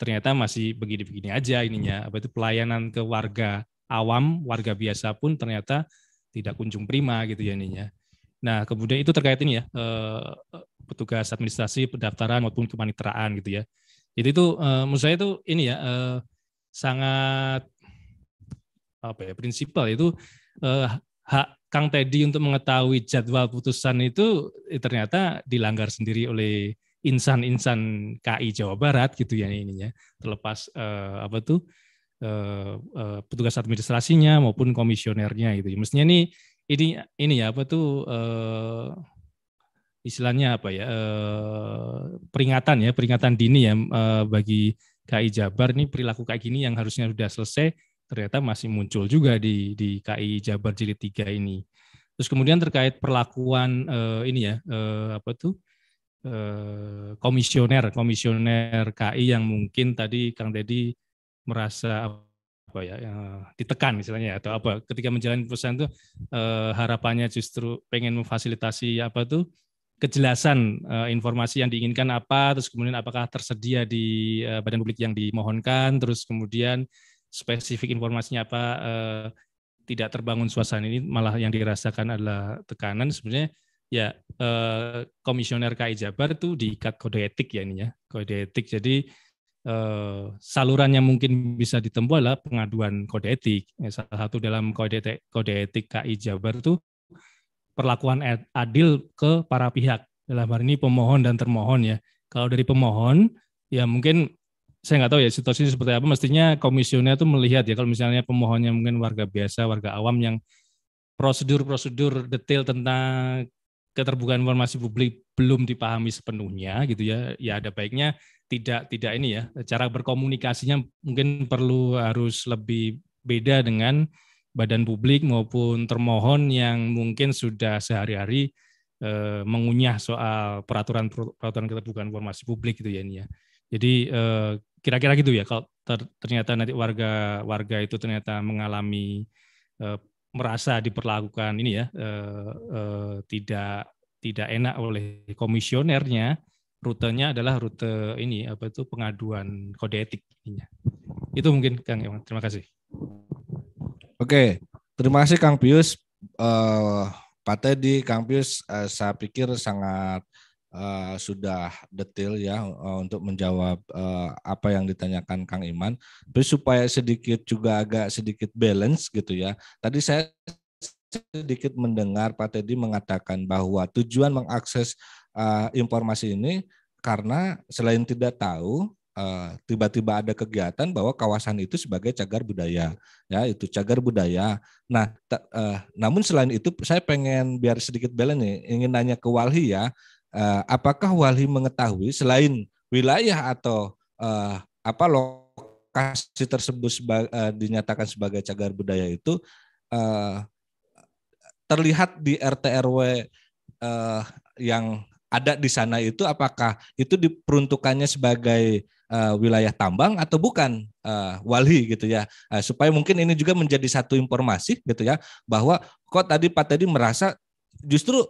ternyata masih begini-begini aja ininya hmm. apa itu pelayanan ke warga awam warga biasa pun ternyata tidak kunjung prima gitu ya ininya nah kemudian itu terkait ini ya eh, petugas administrasi pendaftaran maupun kemaniteraan gitu ya jadi itu eh, menurut saya itu ini ya eh, sangat apa ya prinsipal itu hak Kang Teddy untuk mengetahui jadwal putusan itu eh, ternyata dilanggar sendiri oleh insan-insan KI Jawa Barat gitu ya ini ya terlepas eh, apa tuh eh, eh, petugas administrasinya maupun komisionernya gitu. Ya. Mestinya ini ini ini ya apa tuh eh, istilahnya apa ya eh, peringatan ya peringatan dini ya eh, bagi KI Jabar ini perilaku kayak gini yang harusnya sudah selesai ternyata masih muncul juga di di KI Jabar Jilid 3 ini. Terus kemudian terkait perlakuan eh, ini ya eh, apa tuh eh, komisioner komisioner KI yang mungkin tadi Kang Deddy merasa apa ya eh, ditekan misalnya ya, atau apa ketika menjalani perusahaan itu eh, harapannya justru pengen memfasilitasi apa tuh kejelasan eh, informasi yang diinginkan apa terus kemudian apakah tersedia di eh, badan publik yang dimohonkan terus kemudian spesifik informasinya apa eh, tidak terbangun suasana ini malah yang dirasakan adalah tekanan sebenarnya ya eh, komisioner KI Jabar itu diikat kode etik ya ini ya kode etik jadi eh, saluran yang mungkin bisa ditempuh adalah pengaduan kode etik ya, salah satu dalam kode etik, kode etik KI Jabar itu perlakuan adil ke para pihak dalam hal ini pemohon dan termohon ya kalau dari pemohon ya mungkin saya nggak tahu ya situasinya seperti apa. Mestinya komisioner itu melihat ya kalau misalnya pemohonnya mungkin warga biasa, warga awam yang prosedur-prosedur detail tentang keterbukaan informasi publik belum dipahami sepenuhnya gitu ya. Ya ada baiknya tidak tidak ini ya. Cara berkomunikasinya mungkin perlu harus lebih beda dengan badan publik maupun termohon yang mungkin sudah sehari-hari eh, mengunyah soal peraturan peraturan keterbukaan informasi publik gitu ya ini ya. Jadi eh, kira-kira gitu ya kalau ter, ternyata nanti warga warga itu ternyata mengalami e, merasa diperlakukan ini ya e, e, tidak tidak enak oleh komisionernya rutenya adalah rute ini apa itu pengaduan kode etik itu mungkin Kang Iwan terima kasih oke terima kasih Kang Pius uh, Pak di Kang Pius uh, saya pikir sangat Eh, sudah detail ya uh, untuk menjawab uh, apa yang ditanyakan Kang Iman. Tapi supaya sedikit juga agak sedikit balance gitu ya. Tadi saya sedikit mendengar Pak Teddy mengatakan bahwa tujuan mengakses uh, informasi ini karena selain tidak tahu tiba tiba-tiba ada kegiatan bahwa kawasan itu sebagai cagar budaya ya itu cagar budaya. Nah, uh, namun selain itu saya pengen biar sedikit balance nih ingin nanya ke Walhi ya Eh, apakah wali mengetahui selain wilayah atau uh, apa lokasi tersebut seba, uh, dinyatakan sebagai cagar budaya itu uh, terlihat di RT RW uh, yang ada di sana itu apakah itu diperuntukannya sebagai uh, wilayah tambang atau bukan uh, wali gitu ya uh, supaya mungkin ini juga menjadi satu informasi gitu ya bahwa kok tadi Pak Teddy merasa justru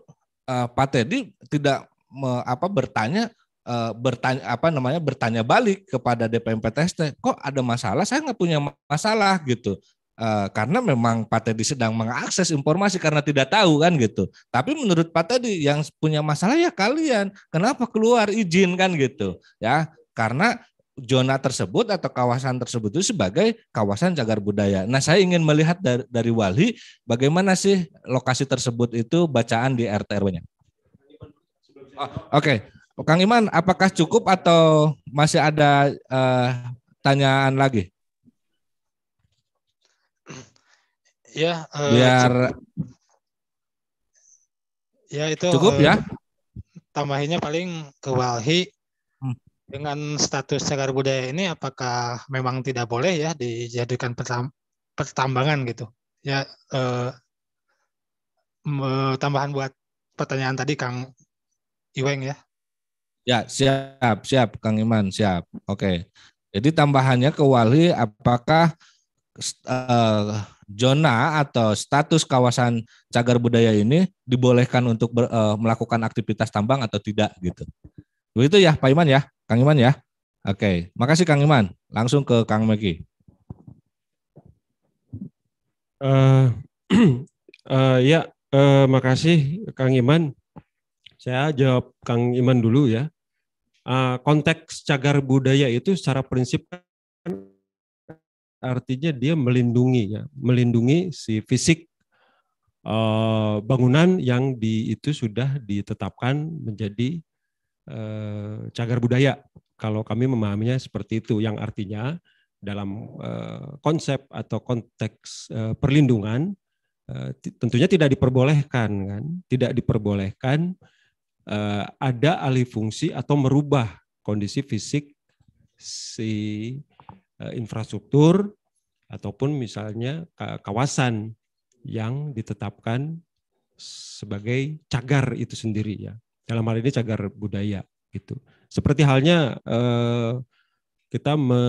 uh, Pak Teddy tidak me, apa bertanya e, bertanya apa namanya bertanya balik kepada DPMPTST kok ada masalah saya nggak punya masalah gitu e, karena memang Pak Teddy sedang mengakses informasi karena tidak tahu kan gitu tapi menurut Pak Teddy yang punya masalah ya kalian kenapa keluar izin kan gitu ya karena zona tersebut atau kawasan tersebut itu sebagai kawasan cagar budaya. Nah, saya ingin melihat dari, dari Wali bagaimana sih lokasi tersebut itu bacaan di RT RW-nya. Ah, oke, okay. Kang Iman, apakah cukup atau masih ada uh, tanyaan lagi? Ya, uh, biar ya itu cukup uh, ya. Eh, tambahinnya paling ke Walhi hmm. dengan status cagar budaya ini apakah memang tidak boleh ya dijadikan pertambangan gitu? Ya, uh, tambahan buat pertanyaan tadi Kang Iweng ya. Ya, siap, siap Kang Iman, siap. Oke. Jadi tambahannya ke Wali apakah uh, zona atau status kawasan cagar budaya ini dibolehkan untuk ber, uh, melakukan aktivitas tambang atau tidak gitu. Begitu ya Pak Iman ya, Kang Iman ya. Oke, makasih Kang Iman. Langsung ke Kang Meki. Uh, uh, ya, uh, makasih Kang Iman. Saya jawab Kang Iman dulu ya. Ah, konteks cagar budaya itu secara prinsip kan artinya dia melindungi ya, melindungi si fisik eh, bangunan yang di itu sudah ditetapkan menjadi eh, cagar budaya. Kalau kami memahaminya seperti itu, yang artinya dalam eh, konsep atau konteks perlindungan tentunya tidak diperbolehkan kan tidak diperbolehkan eh, ada alih fungsi atau merubah kondisi fisik si eh, infrastruktur ataupun misalnya kawasan yang ditetapkan sebagai cagar itu sendiri ya. Dalam hal ini cagar budaya gitu. Seperti halnya eh, kita me,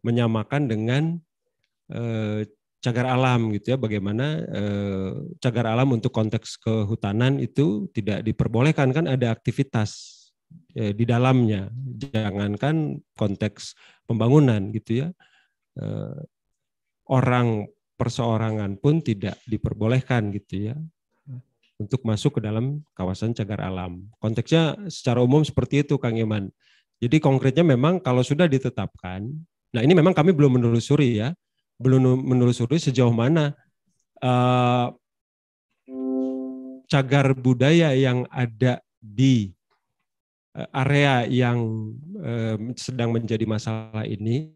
menyamakan dengan eh, cagar alam gitu ya bagaimana eh, cagar alam untuk konteks kehutanan itu tidak diperbolehkan kan ada aktivitas eh, di dalamnya jangankan konteks pembangunan gitu ya eh, orang perseorangan pun tidak diperbolehkan gitu ya untuk masuk ke dalam kawasan cagar alam konteksnya secara umum seperti itu Kang Iman jadi konkretnya memang kalau sudah ditetapkan nah ini memang kami belum menelusuri ya belum menelusuri sejauh mana uh, cagar budaya yang ada di eh, area yang uh, sedang menjadi masalah ini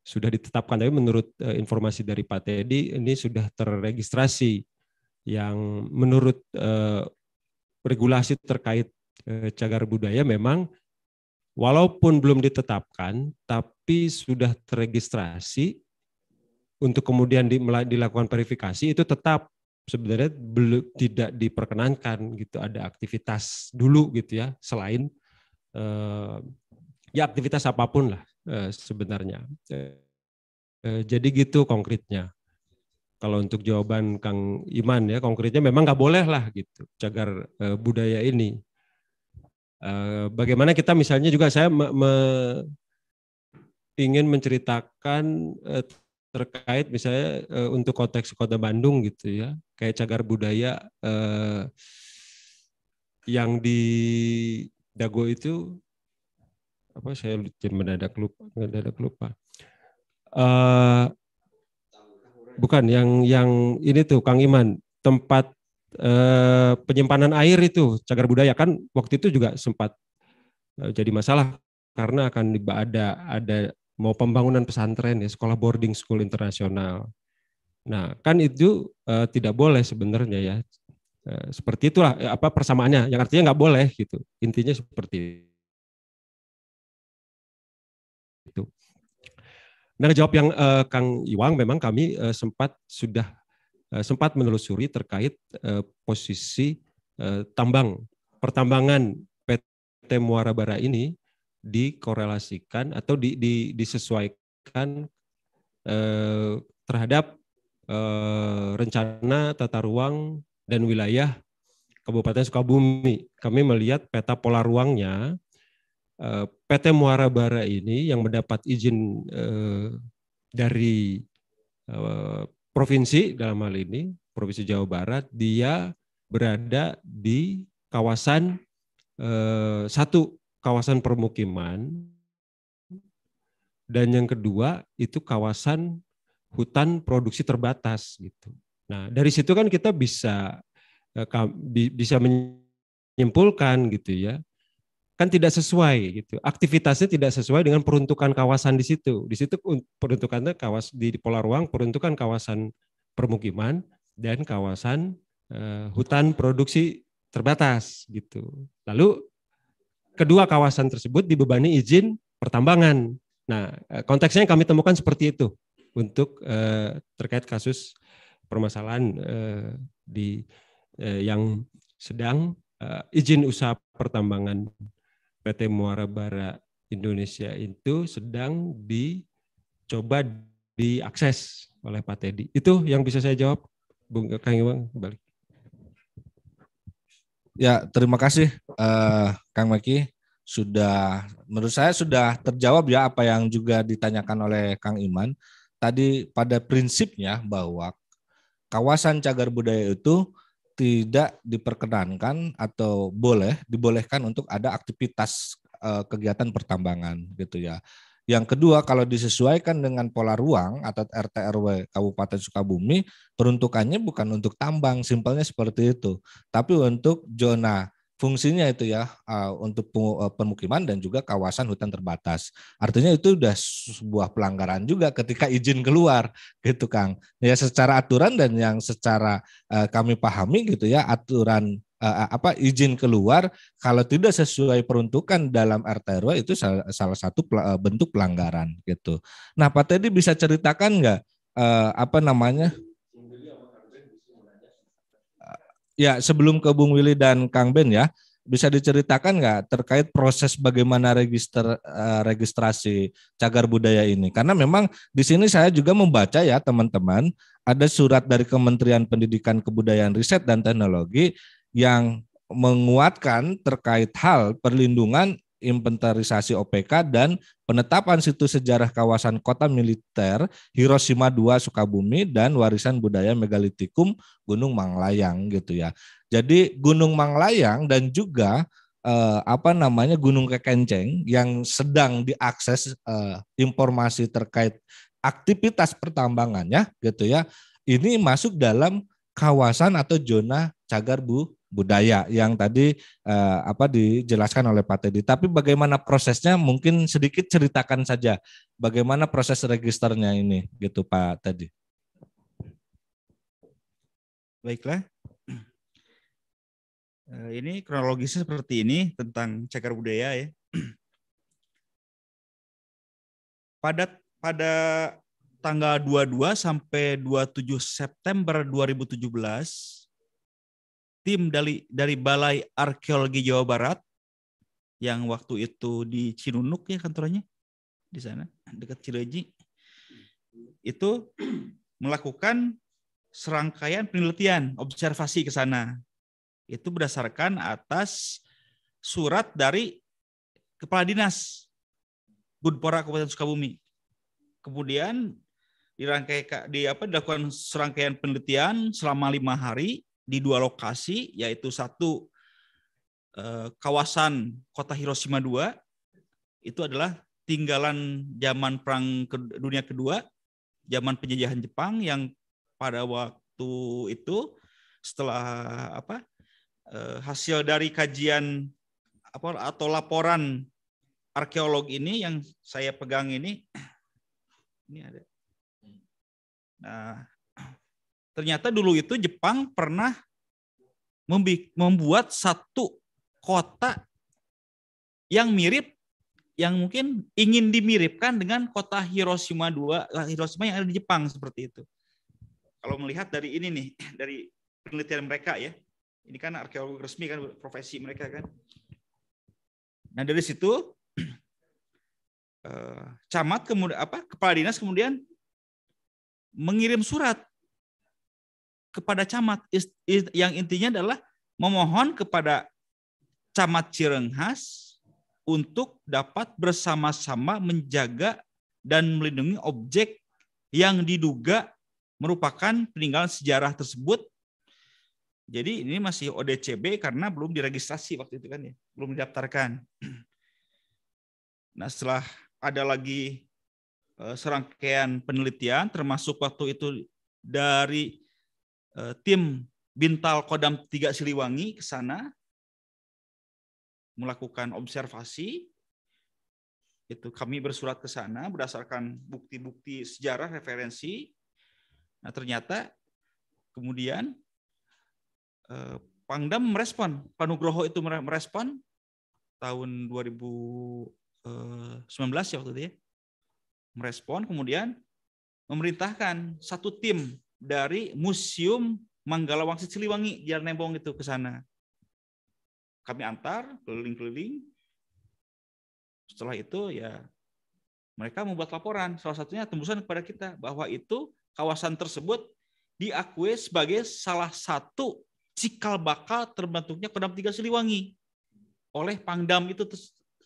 sudah ditetapkan tapi menurut uh, informasi dari Pak Teddy ini sudah terregistrasi yang menurut uh, regulasi terkait uh, cagar budaya memang walaupun belum ditetapkan tapi sudah terregistrasi untuk kemudian di, dilakukan verifikasi itu tetap sebenarnya belum tidak diperkenankan gitu ada aktivitas dulu gitu ya selain eh, ya aktivitas apapun lah eh, sebenarnya eh, eh, jadi gitu konkretnya kalau untuk jawaban Kang Iman ya konkretnya memang nggak boleh lah gitu cagar eh, budaya ini eh, bagaimana kita misalnya juga saya me, me, ingin menceritakan eh, terkait misalnya e, untuk konteks kota Bandung gitu ya kayak cagar budaya e, yang di Dago itu apa saya mendadak lupa mendadak lupa e, bukan yang yang ini tuh Kang Iman tempat e, penyimpanan air itu cagar budaya kan waktu itu juga sempat e, jadi masalah karena akan ada ada mau pembangunan pesantren ya sekolah boarding school internasional. Nah kan itu uh, tidak boleh sebenarnya ya uh, seperti itulah eh, apa persamaannya yang artinya nggak boleh gitu intinya seperti itu. Nah jawab yang uh, Kang Iwang memang kami uh, sempat sudah sempat menelusuri terkait posisi tambang pertambangan PT Muara Bara ini dikorelasikan atau di, di, disesuaikan eh, terhadap eh, rencana tata ruang dan wilayah Kabupaten Sukabumi. Kami melihat peta pola ruangnya eh, PT Muara Bara ini yang mendapat izin eh, dari eh, provinsi dalam hal ini Provinsi Jawa Barat, dia berada di kawasan eh, satu kawasan permukiman dan yang kedua itu kawasan hutan produksi terbatas gitu. Nah, dari situ kan kita bisa eh, bisa menyimpulkan gitu ya. Kan tidak sesuai gitu. Aktivitasnya tidak sesuai dengan peruntukan kawasan di situ. Di situ peruntukannya kawas di pola ruang peruntukan kawasan permukiman dan kawasan uh, hutan produksi terbatas gitu. Lalu kedua kawasan tersebut dibebani izin pertambangan. Nah, eh, konteksnya yang kami temukan seperti itu untuk eh, terkait kasus permasalahan eh, di eh, yang sedang eh, izin usaha pertambangan PT Muara Bara Indonesia itu sedang dicoba diakses oleh Pak Teddy. Itu yang bisa saya jawab, Bung Kang Iwang, kembali. Ya, terima kasih uh, Kang Maki sudah menurut saya sudah terjawab ya apa yang juga ditanyakan oleh Kang Iman tadi pada prinsipnya bahwa kawasan cagar budaya itu tidak diperkenankan atau boleh dibolehkan untuk ada aktivitas uh, kegiatan pertambangan gitu ya. Yang kedua, kalau disesuaikan dengan pola ruang atau RTRW Kabupaten Sukabumi, peruntukannya bukan untuk tambang, simpelnya seperti itu, tapi untuk zona fungsinya itu ya eh, untuk eh, permukiman dan juga kawasan hutan terbatas. Artinya itu sudah sebuah pelanggaran juga ketika izin keluar gitu Kang. Ya secara aturan dan yang secara eh, kami pahami gitu ya aturan uh, apa izin keluar kalau tidak sesuai peruntukan dalam RT/RW itu salah, salah satu pel eh, bentuk pelanggaran gitu. Nah, Pak Teddy bisa ceritakan nggak uh, apa namanya? ya, sebelum ke Bung Willy dan Kang Ben ya, bisa diceritakan nggak terkait proses bagaimana register registrasi cagar budaya ini? Karena memang di sini saya juga membaca ya teman-teman ada surat dari Kementerian Pendidikan Kebudayaan Riset dan Teknologi yang menguatkan terkait hal perlindungan inventarisasi OPK dan penetapan situs sejarah kawasan kota militer Hiroshima 2 Sukabumi dan warisan budaya megalitikum Gunung Manglayang gitu ya. Jadi Gunung Manglayang dan juga eh, apa namanya Gunung Kekenceng yang sedang diakses eh, informasi terkait aktivitas pertambangannya gitu ya. Ini masuk dalam kawasan atau zona cagar bu budaya yang tadi eh, apa dijelaskan oleh Pak Teddy. Tapi bagaimana prosesnya? Mungkin sedikit ceritakan saja bagaimana proses registernya ini, gitu Pak Teddy. Baiklah. Eh, ini kronologisnya seperti ini tentang cagar budaya ya. Pada pada tanggal 22 sampai 27 September 2017 tim dari dari Balai Arkeologi Jawa Barat yang waktu itu di Cinunuk ya kantornya di sana dekat Cileji itu <clears throat> melakukan serangkaian penelitian observasi ke sana itu berdasarkan atas surat dari kepala dinas Budpora Kabupaten Sukabumi kemudian dirangkai di apa dilakukan serangkaian penelitian selama lima hari di dua lokasi yaitu satu eh, kawasan kota Hiroshima II, itu adalah tinggalan zaman perang dunia kedua zaman penjajahan Jepang yang pada waktu itu setelah apa eh, hasil dari kajian apa atau laporan arkeolog ini yang saya pegang ini <clears throat> ini ada nah ternyata dulu itu Jepang pernah membuat satu kota yang mirip yang mungkin ingin dimiripkan dengan kota Hiroshima dua, eh, Hiroshima yang ada di Jepang seperti itu. Kalau melihat dari ini nih, <clears throat> dari penelitian mereka ya. Ini kan arkeolog resmi kan profesi mereka kan. Nah, dari situ <clears throat> eh, camat kemudian apa kepala dinas kemudian mengirim surat kepada camat yang intinya adalah memohon kepada camat Cirenghas untuk dapat bersama-sama menjaga dan melindungi objek yang diduga merupakan peninggalan sejarah tersebut. Jadi ini masih ODCB karena belum diregistrasi waktu itu kan ya, belum didaftarkan. Nah setelah ada lagi eh, serangkaian penelitian termasuk waktu itu dari Eh, tim Bintal Kodam Tiga Siliwangi ke sana melakukan observasi itu kami bersurat ke sana berdasarkan bukti-bukti sejarah referensi nah ternyata kemudian eh, Pangdam merespon Panugroho itu merespon tahun 2019 eh, ya waktu itu ya merespon kemudian memerintahkan satu tim dari Museum Manggalawangsa Siliwangi, Jalan Nembong itu ke sana. Kami antar keliling-keliling. Setelah itu ya mereka membuat laporan, salah satunya tembusan kepada kita bahwa itu kawasan tersebut diakui sebagai salah satu cikal bakal terbentuknya Kodam 3 Siliwangi oleh Pangdam itu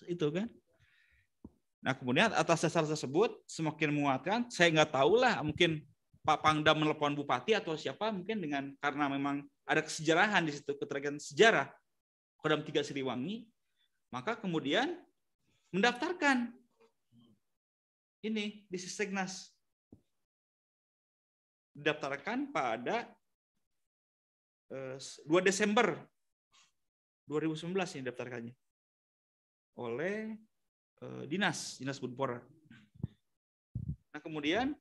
itu kan. Nah kemudian atas dasar tersebut semakin menguatkan, saya nggak tahu lah mungkin Pak Pangdam menelepon bupati atau siapa mungkin dengan karena memang ada kesejarahan di situ keterkaitan sejarah Kodam Tiga Siliwangi, maka kemudian mendaftarkan ini di Sisegnas didaftarkan pada 2 eh, Desember 2019 ini daftarkannya oleh eh, dinas dinas Budpora. Nah kemudian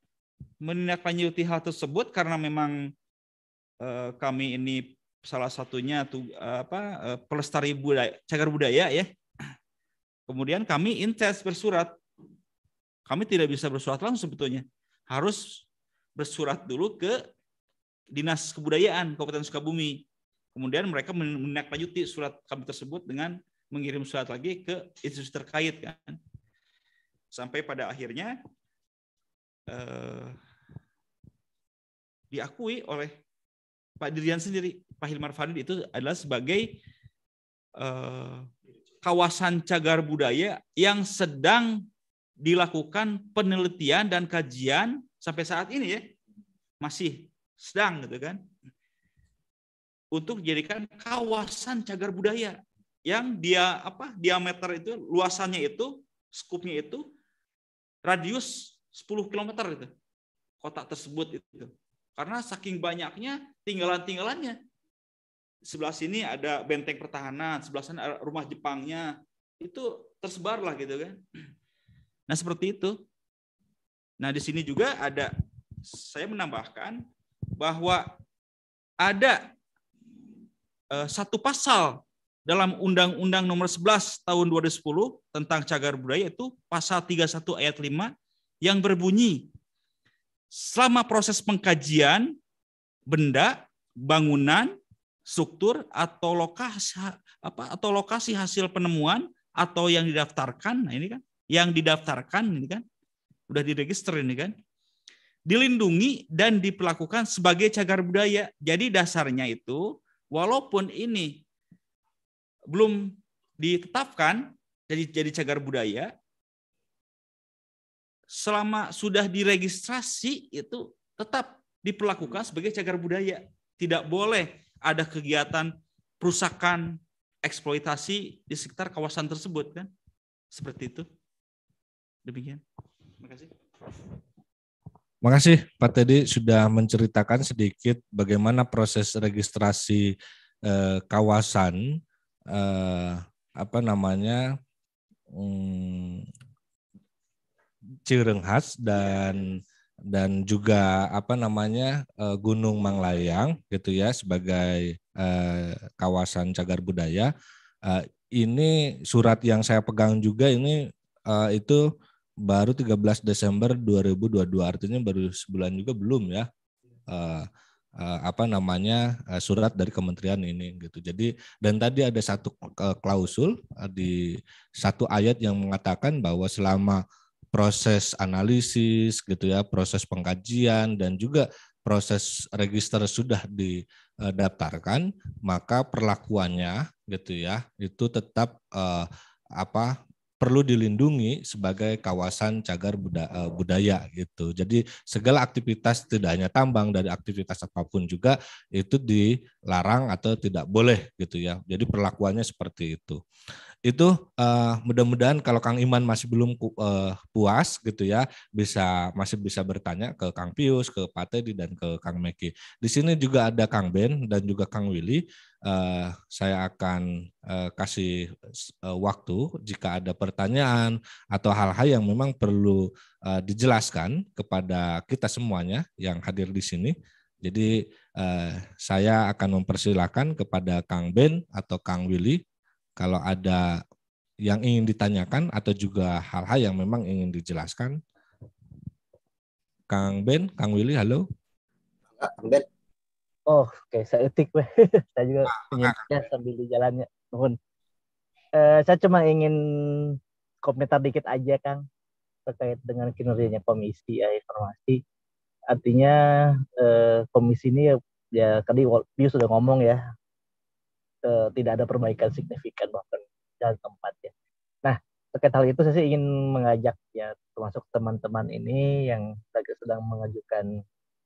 menindaklanjuti hal tersebut karena memang eh, kami ini salah satunya tuh apa eh, pelestari budaya cagar budaya ya. Kemudian kami intens bersurat. Kami tidak bisa bersurat langsung sebetulnya. Harus bersurat dulu ke Dinas Kebudayaan Kabupaten Sukabumi. Kemudian mereka menindaklanjuti surat kami tersebut dengan mengirim surat lagi ke institusi terkait kan. Sampai pada akhirnya Eh, diakui oleh Pak Dirian sendiri, Pak Hilmar Farid itu adalah sebagai eh, kawasan cagar budaya yang sedang dilakukan penelitian dan kajian sampai saat ini ya masih sedang gitu kan untuk dijadikan kawasan cagar budaya yang dia apa diameter itu luasannya itu skupnya itu radius 10 km itu kota tersebut itu. Karena saking banyaknya tinggalan-tinggalannya. Sebelah sini ada benteng pertahanan, sebelah sana ada rumah Jepangnya. Itu tersebar lah gitu kan. <clears throat> Nah, seperti itu. Nah, di sini juga ada saya menambahkan bahwa ada eh, satu pasal dalam Undang-Undang Nomor 11 Tahun 2010 tentang Cagar Budaya itu pasal 31 ayat 5 yang berbunyi selama proses pengkajian benda, bangunan, struktur atau lokasi apa atau lokasi hasil penemuan atau yang didaftarkan nah ini kan yang didaftarkan ini kan udah diregister ini kan dilindungi dan diperlakukan sebagai cagar budaya. Jadi dasarnya itu walaupun ini belum ditetapkan jadi jadi cagar budaya selama sudah diregistrasi itu tetap diperlakukan hmm. sebagai cagar budaya. Tidak boleh ada kegiatan perusakan, eksploitasi di sekitar kawasan tersebut kan? Seperti itu. Demikian. Terima kasih. Terima kasih Pak Teddy sudah menceritakan sedikit bagaimana proses registrasi eh, kawasan eh, apa namanya hmm, Cirenghas dan dan juga apa namanya eh, Gunung Manglayang gitu ya sebagai eh, kawasan cagar budaya. Eh, ini surat yang saya pegang juga ini itu baru 13 Desember 2022 artinya baru sebulan juga belum ya. apa namanya surat dari kementerian ini gitu. Jadi dan tadi ada satu klausul di satu ayat yang mengatakan bahwa selama proses analisis gitu ya, proses pengkajian dan juga proses register sudah didaftarkan, maka perlakuannya gitu ya, itu tetap eh, apa perlu dilindungi sebagai kawasan cagar eh, budaya gitu. Jadi segala aktivitas tidak hanya tambang dari aktivitas apapun juga itu dilarang atau tidak boleh gitu ya. Jadi perlakuannya seperti itu itu uh, mudah-mudahan kalau Kang Iman masih belum uh, puas gitu ya bisa masih bisa bertanya ke Kang Pius, ke Pak Teddy dan ke Kang Meki. Di sini juga ada Kang Ben dan juga Kang Willy. Uh, saya akan uh, kasih uh, waktu jika ada pertanyaan atau hal-hal yang memang perlu uh, dijelaskan kepada kita semuanya yang hadir di sini. Jadi uh, saya akan mempersilahkan kepada Kang Ben atau Kang Willy kalau ada yang ingin ditanyakan atau juga hal-hal yang memang ingin dijelaskan. Kang Ben, Kang Willy, halo. Kang Ben. Oh, oke, okay. saya etik, <laughs> saya juga ah, ah sambil di jalannya. Mohon. Eh, saya cuma ingin komentar dikit aja, Kang, terkait dengan kinerjanya komisi ya, informasi. Artinya uh, komisi ini ya, ya tadi Biu sudah ngomong ya, uh, tidak ada perbaikan signifikan bahkan jalan tempat ya. Nah terkait hal itu saya sih ingin mengajak ya termasuk teman-teman ini yang sedang mengajukan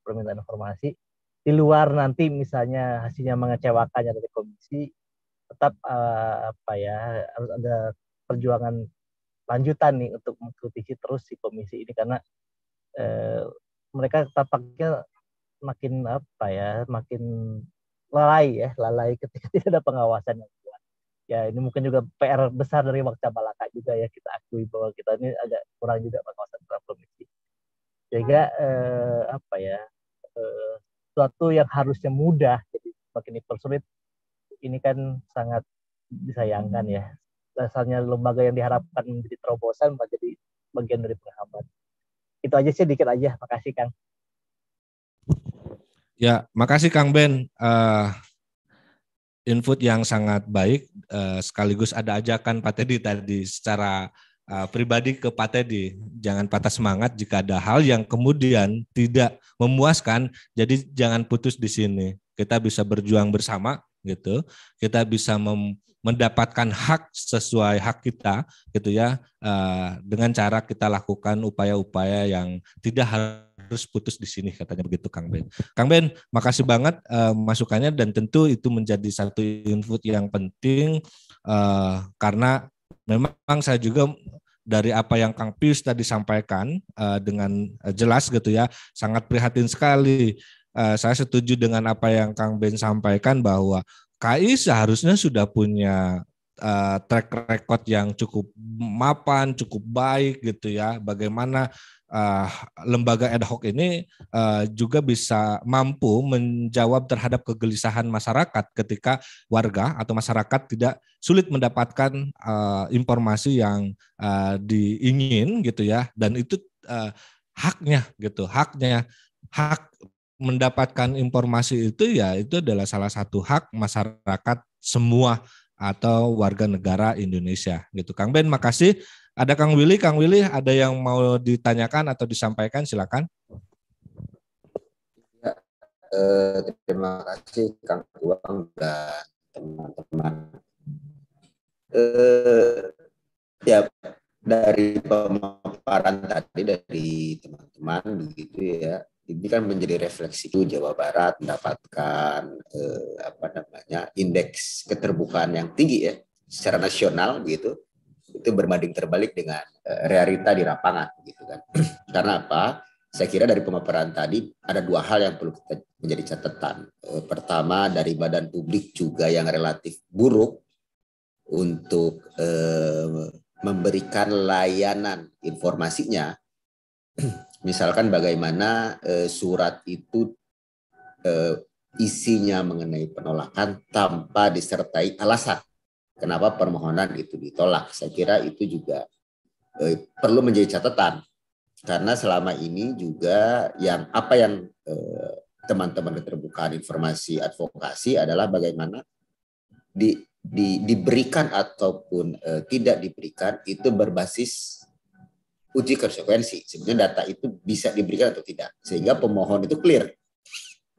permintaan informasi di luar nanti misalnya hasilnya mengecewakannya dari komisi tetap uh, apa ya harus ada perjuangan lanjutan nih untuk mengkritisi terus si komisi ini karena eh, mereka tampaknya makin apa ya makin lalai ya, lalai ketika <laughs> tidak ada pengawasan yang kuat. Ya ini mungkin juga PR besar dari Wakca Malaka juga ya kita akui bahwa kita ini agak kurang juga pengawasan terhadap komisi. Sehingga eh, apa ya eh, suatu yang harusnya mudah jadi makin dipersulit ini kan sangat disayangkan ya. Dasarnya lembaga yang diharapkan menjadi terobosan menjadi bagian dari penghambat. Itu aja sih dikit aja. Makasih Kang. Ya, makasih Kang Ben. Uh, input yang sangat baik uh, sekaligus ada ajakan Pak Teddy tadi secara uh, pribadi ke Pak Teddy. Jangan patah semangat jika ada hal yang kemudian tidak memuaskan, jadi jangan putus di sini. Kita bisa berjuang bersama gitu. Kita bisa mem mendapatkan hak sesuai hak kita gitu ya eh, dengan cara kita lakukan upaya-upaya yang tidak harus putus di sini katanya begitu Kang Ben. Kang Ben, makasih banget eh, masukannya dan tentu itu menjadi satu input yang penting eh, karena memang saya juga dari apa yang Kang Pius tadi sampaikan dengan jelas gitu ya, sangat prihatin sekali. saya setuju dengan apa yang Kang Ben sampaikan bahwa KI seharusnya sudah punya uh, track record yang cukup mapan, cukup baik gitu ya. Bagaimana uh, lembaga ad hoc ini uh, juga bisa mampu menjawab terhadap kegelisahan masyarakat ketika warga atau masyarakat tidak sulit mendapatkan uh, informasi yang uh, diingin gitu ya. Dan itu uh, haknya gitu, haknya hak mendapatkan informasi itu ya itu adalah salah satu hak masyarakat semua atau warga negara Indonesia gitu. Kang Ben, makasih. Ada Kang Willy, Kang Willy ada yang mau ditanyakan atau disampaikan silakan. Ya, eh, terima kasih Kang Tuang dan teman-teman. Eh, ya dari pemaparan tadi dari teman-teman begitu ya ini kan menjadi refleksi Jawa Barat mendapatkan eh, apa namanya indeks keterbukaan yang tinggi ya secara nasional gitu itu berbanding terbalik dengan eh, realita di lapangan gitu kan <clears throat> karena apa saya kira dari pemaparan tadi ada dua hal yang perlu kita menjadi catatan eh, pertama dari badan publik juga yang relatif buruk untuk eh, memberikan layanan informasinya <clears throat> Misalkan bagaimana eh, surat itu eh, isinya mengenai penolakan tanpa disertai alasan kenapa permohonan itu ditolak. Saya kira itu juga eh, perlu menjadi catatan karena selama ini juga yang apa yang eh, teman-teman keterbukaan informasi advokasi adalah bagaimana di, di, diberikan ataupun eh, tidak diberikan itu berbasis uji konsekuensi. Sebenarnya data itu bisa diberikan atau tidak. Sehingga pemohon itu clear.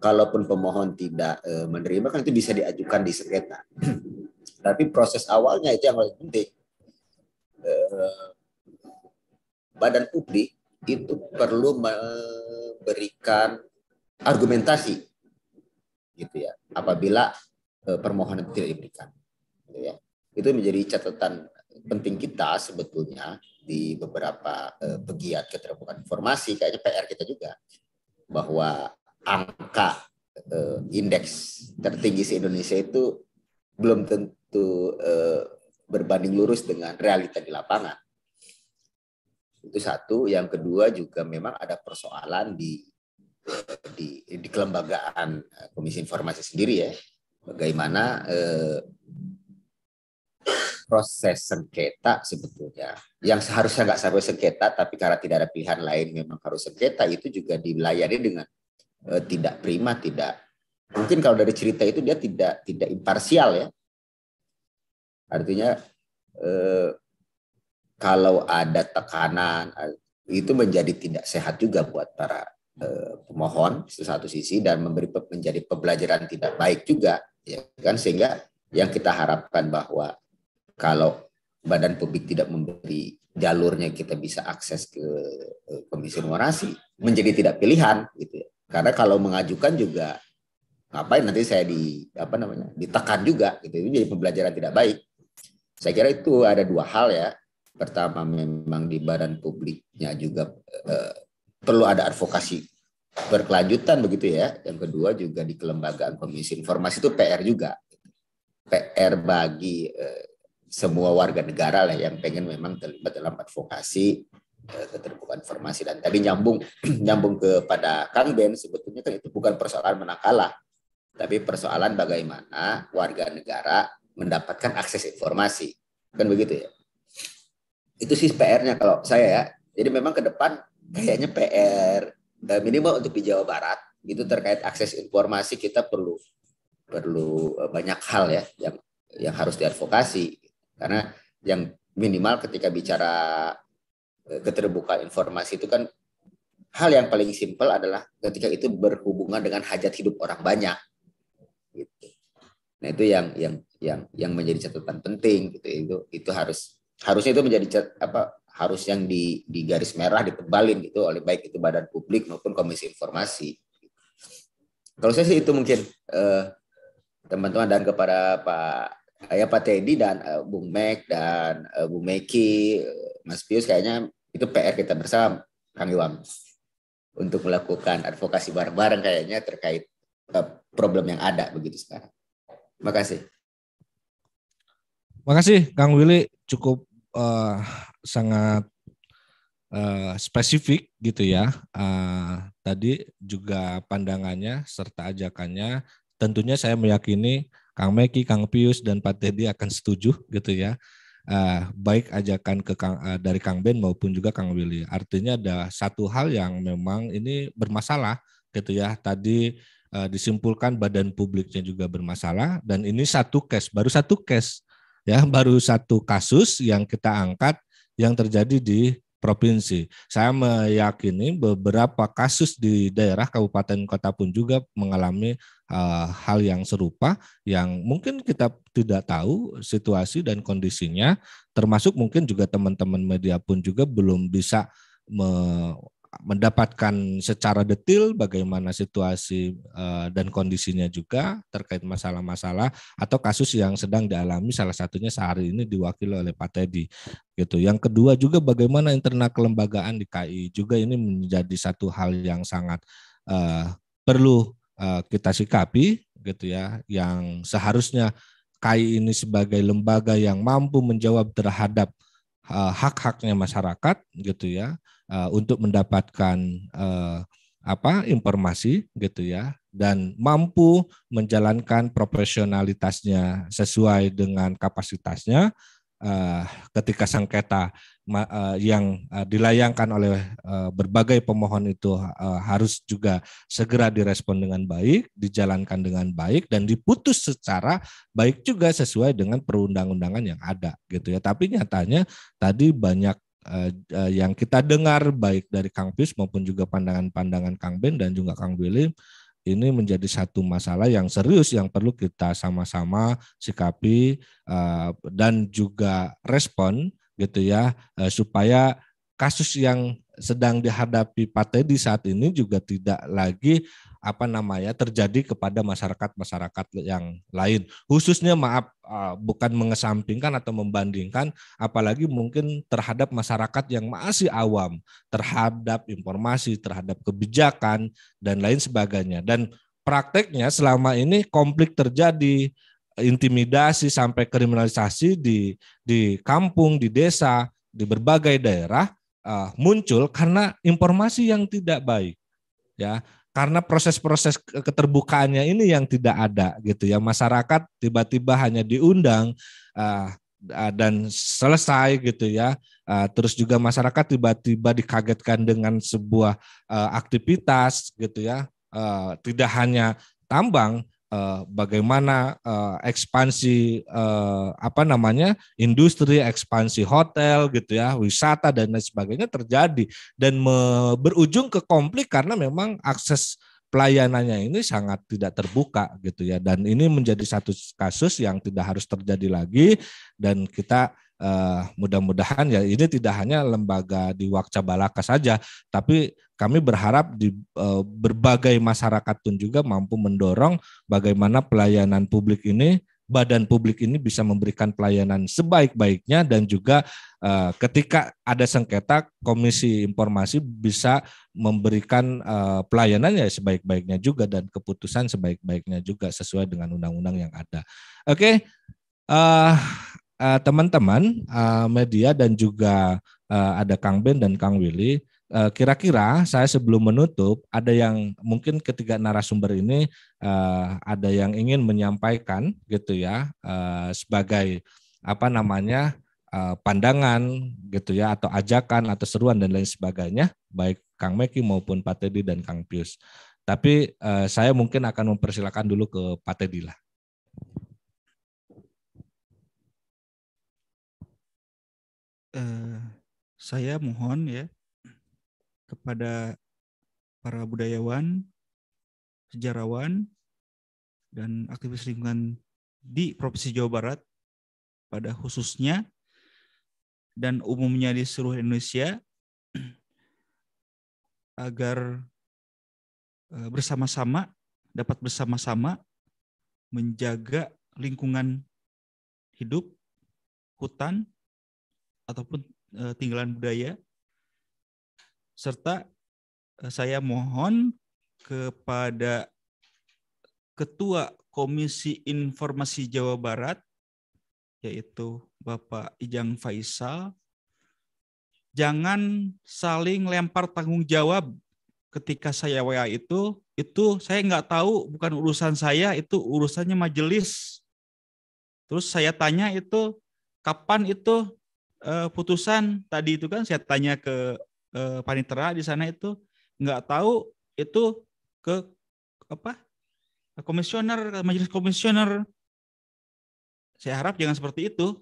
Kalaupun pemohon tidak e, menerima kan itu bisa diajukan di sengketa. <clears throat> Tapi proses awalnya itu yang paling penting. E, badan publik itu perlu memberikan argumentasi gitu ya apabila e, permohonan tidak diberikan gitu ya itu menjadi catatan penting kita sebetulnya di beberapa eh, pegiat keterbukaan informasi kayaknya PR kita juga bahwa angka eh, indeks tertinggi di Indonesia itu belum tentu eh, berbanding lurus dengan realita di lapangan itu satu yang kedua juga memang ada persoalan di di, di kelembagaan eh, Komisi Informasi sendiri ya bagaimana eh, proses sengketa sebetulnya yang seharusnya nggak sampai sengketa tapi karena tidak ada pilihan lain memang harus sengketa itu juga dilayani dengan eh, tidak prima tidak mungkin kalau dari cerita itu dia tidak tidak imparsial ya artinya eh, kalau ada tekanan eh, itu menjadi tidak sehat juga buat para eh, pemohon satu sisi dan memberi menjadi pembelajaran tidak baik juga ya kan sehingga yang kita harapkan bahwa kalau badan publik tidak memberi jalurnya kita bisa akses ke komisi morasi menjadi tidak pilihan gitu ya. Karena kalau mengajukan juga ngapain nanti saya di apa namanya ditekan juga gitu itu jadi pembelajaran tidak baik. Saya kira itu ada dua hal ya. Pertama memang di badan publiknya juga eh, perlu ada advokasi berkelanjutan begitu ya. Yang kedua juga di kelembagaan komisi informasi itu PR juga. PR bagi eh, semua warga negara lah yang pengen memang terlibat dalam advokasi eh, keterbukaan informasi dan tadi nyambung <clears throat> nyambung kepada Kang Ben sebetulnya kan itu bukan persoalan menang kalah tapi persoalan bagaimana warga negara mendapatkan akses informasi kan begitu ya itu sih PR-nya kalau saya ya jadi memang ke depan kayaknya PR eh, minimal untuk di Jawa Barat itu terkait akses informasi kita perlu perlu eh, banyak hal ya yang yang harus diadvokasi karena yang minimal ketika bicara eh, keterbukaan informasi itu kan hal yang paling simpel adalah ketika itu berhubungan dengan hajat hidup orang banyak gitu nah itu yang yang yang yang menjadi catatan penting gitu itu itu harus harusnya itu menjadi cat, apa harus yang di, di garis merah ditebalin gitu oleh baik itu badan publik maupun komisi informasi kalau saya sih itu mungkin eh, teman-teman eh, teman -teman dan kepada Pak ya Pak Teddy dan uh, Bung Mek dan uh, Bung Meki, eh, Mas Pius kayaknya itu PR kita bersama, Kang Iwan untuk melakukan advokasi bareng-bareng kayaknya terkait uh, problem yang ada begitu sekarang. Terima kasih. Terima kasih Kang Willy cukup uh, sangat spesifik gitu ya. Uh, tadi juga pandangannya serta ajakannya tentunya saya meyakini Kang Meki, Kang Pius dan Pak Teddy akan setuju gitu ya. Uh, baik ajakan ke Kang, uh, dari Kang Ben maupun juga Kang Willy. Artinya ada satu hal yang memang ini bermasalah gitu ya. Tadi uh, disimpulkan badan publiknya juga bermasalah dan ini satu case, baru satu case ya, <laughs> baru satu kasus yang kita angkat yang terjadi di provinsi. Saya meyakini beberapa kasus di daerah kabupaten kota pun juga mengalami uh, hal yang serupa yang mungkin kita tidak tahu situasi dan kondisinya termasuk mungkin juga teman-teman media pun juga belum bisa me, mendapatkan secara detail bagaimana situasi eh, dan kondisinya juga terkait masalah-masalah atau kasus yang sedang dialami salah satunya sehari ini diwakili oleh Pak Teddy gitu. Yang kedua juga bagaimana internal kelembagaan di KI juga ini menjadi satu hal yang sangat uh, perlu uh, kita sikapi gitu ya yang seharusnya KI ini sebagai lembaga yang mampu menjawab terhadap Eh, hak-haknya masyarakat gitu ya eh, untuk mendapatkan eh, apa informasi gitu ya dan mampu menjalankan profesionalitasnya sesuai dengan kapasitasnya Eh, ketika sengketa eh, yang eh, dilayangkan oleh berbagai pemohon itu harus juga segera direspon dengan baik, dijalankan dengan baik dan diputus secara baik juga sesuai dengan perundang-undangan yang ada gitu ya. Tapi nyatanya tadi banyak yang kita dengar baik dari Kang Pius maupun juga pandangan-pandangan Kang Ben dan juga Kang Willy ini menjadi satu masalah yang serius yang perlu kita sama-sama sikapi eh, dan juga respon gitu ya eh, supaya kasus yang sedang dihadapi Pak Teddy saat ini juga tidak lagi apa namanya terjadi kepada masyarakat-masyarakat yang lain. Khususnya maaf eh, bukan mengesampingkan atau membandingkan apalagi mungkin terhadap masyarakat yang masih awam terhadap informasi, terhadap kebijakan dan lain sebagainya. Dan prakteknya selama ini konflik terjadi intimidasi sampai kriminalisasi di di kampung, di desa, di berbagai daerah eh, muncul karena informasi yang tidak baik. Ya, karena proses-proses keterbukaannya ini yang tidak ada gitu ya masyarakat tiba-tiba hanya diundang uh, dan selesai gitu ya uh, terus juga masyarakat tiba-tiba dikagetkan dengan sebuah uh, aktivitas gitu ya uh, tidak hanya tambang Eh, bagaimana uh, ekspansi uh, apa namanya industri, ekspansi hotel gitu ya, wisata dan lain sebagainya terjadi dan me- berujung ke konflik karena memang akses pelayanannya ini sangat tidak terbuka gitu ya dan ini menjadi satu kasus yang tidak harus terjadi lagi dan kita Uh, mudah-mudahan ya ini tidak hanya lembaga di Wakcabalaka saja, tapi kami berharap di uh, berbagai masyarakat pun juga mampu mendorong bagaimana pelayanan publik ini badan publik ini bisa memberikan pelayanan sebaik-baiknya dan juga uh, ketika ada sengketa komisi informasi bisa memberikan uh, ya sebaik-baiknya juga dan keputusan sebaik-baiknya juga sesuai dengan undang-undang yang ada. Oke. Okay. Uh, uh, teman-teman uh, media dan juga uh, ada Kang Ben dan Kang Willy. Uh, kira-kira saya sebelum menutup ada yang mungkin ketiga narasumber ini uh, ada yang ingin menyampaikan gitu ya uh, sebagai apa namanya uh, pandangan gitu ya atau ajakan atau seruan dan lain sebagainya baik Kang Meki maupun Pak Teddy dan Kang Pius. Tapi uh, saya mungkin akan mempersilakan dulu ke Pak Teddy lah. Eh, saya mohon ya kepada para budayawan, sejarawan, dan aktivis lingkungan di Provinsi Jawa Barat pada khususnya dan umumnya di seluruh Indonesia <clears throat> agar eh, bersama-sama dapat bersama-sama menjaga lingkungan hidup, hutan, ataupun uh, tinggalan budaya serta eh, saya mohon kepada Ketua Komisi Informasi Jawa Barat yaitu Bapak Ijang Faisal jangan saling lempar tanggung jawab ketika saya WA itu itu saya nggak tahu bukan urusan saya itu urusannya majelis terus saya tanya itu kapan itu uh, putusan tadi itu kan saya tanya ke uh, panitera di sana itu nggak tahu itu ke apa komisioner majelis komisioner saya harap jangan seperti itu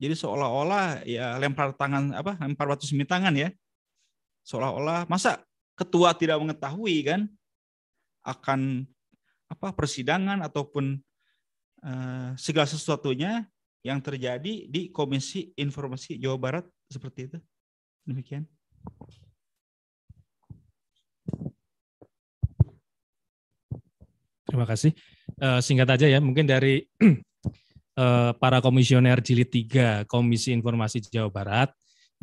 jadi seolah-olah ya lempar tangan apa lempar batu semi tangan ya seolah-olah masa ketua tidak mengetahui kan akan apa persidangan ataupun uh, segala sesuatunya yang terjadi di Komisi Informasi Jawa Barat seperti itu. Demikian. Terima kasih. Eh, singkat aja ya, mungkin dari <clears throat> eh, para komisioner jilid 3 Komisi Informasi Jawa Barat,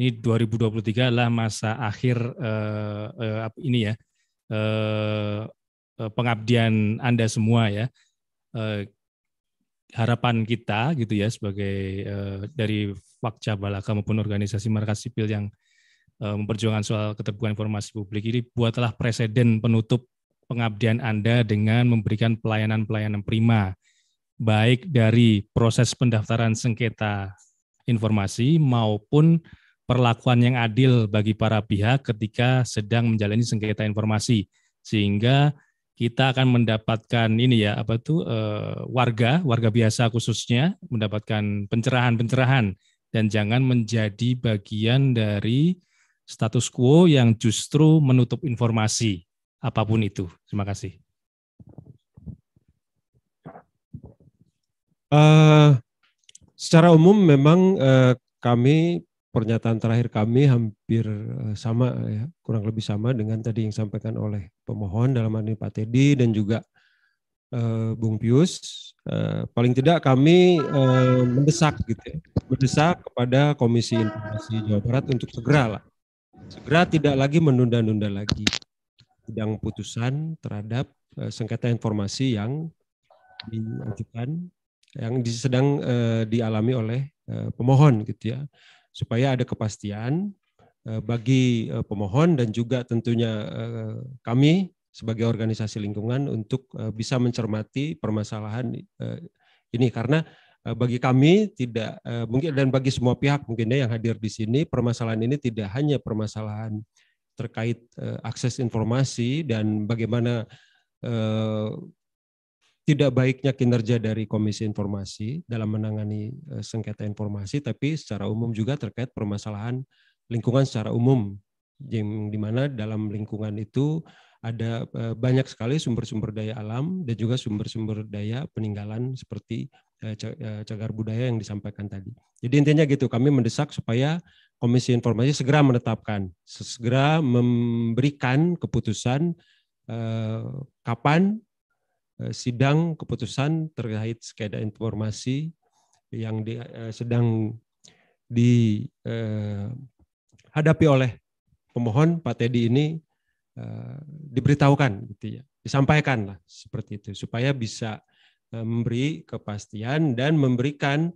ini 2023 adalah masa akhir uh, uh, ini ya, pengabdian Anda semua ya harapan kita gitu ya sebagai uh, dari fakta Balaka maupun organisasi masyarakat sipil yang uh, memperjuangkan soal keterbukaan informasi publik ini buatlah presiden penutup pengabdian Anda dengan memberikan pelayanan-pelayanan prima baik dari proses pendaftaran sengketa informasi maupun perlakuan yang adil bagi para pihak ketika sedang menjalani sengketa informasi sehingga kita akan mendapatkan ini ya apa tuh eh, warga warga biasa khususnya mendapatkan pencerahan-pencerahan dan jangan menjadi bagian dari status quo yang justru menutup informasi apapun itu. Terima kasih. Uh, secara umum memang uh, kami pernyataan terakhir kami hampir eh, sama eh, ya, kurang lebih sama dengan tadi yang disampaikan oleh pemohon dalam hal ini Pak Teddy dan juga uh, Bung Pius. Uh, paling tidak kami uh, mendesak gitu ya, mendesak kepada Komisi Informasi Jawa Barat untuk segera lah, segera tidak lagi menunda-nunda lagi sidang putusan terhadap uh, sengketa informasi yang diajukan yang sedang uh, dialami oleh uh, pemohon gitu ya supaya ada kepastian eh, bagi eh, pemohon dan juga tentunya eh, kami sebagai organisasi lingkungan untuk bisa mencermati permasalahan ini karena bagi kami tidak mungkin dan bagi semua pihak mungkinnya yang hadir di sini permasalahan ini tidak hanya permasalahan terkait akses informasi dan bagaimana tidak baiknya kinerja dari Komisi Informasi dalam menangani eh, sengketa informasi, tapi secara umum juga terkait permasalahan lingkungan secara umum, yang dimana dalam lingkungan itu ada eh, banyak sekali sumber-sumber daya alam dan juga sumber-sumber daya peninggalan seperti eh, cagar budaya yang disampaikan tadi. Jadi intinya gitu, kami mendesak supaya Komisi Informasi segera menetapkan, segera memberikan keputusan kapan Eh, sidang keputusan terkait sekeda informasi yang di, eh, sedang dihadapi eh, oleh pemohon Pak Teddy ini diberitahukan gitu ya disampaikan lah seperti itu supaya bisa memberi kepastian dan memberikan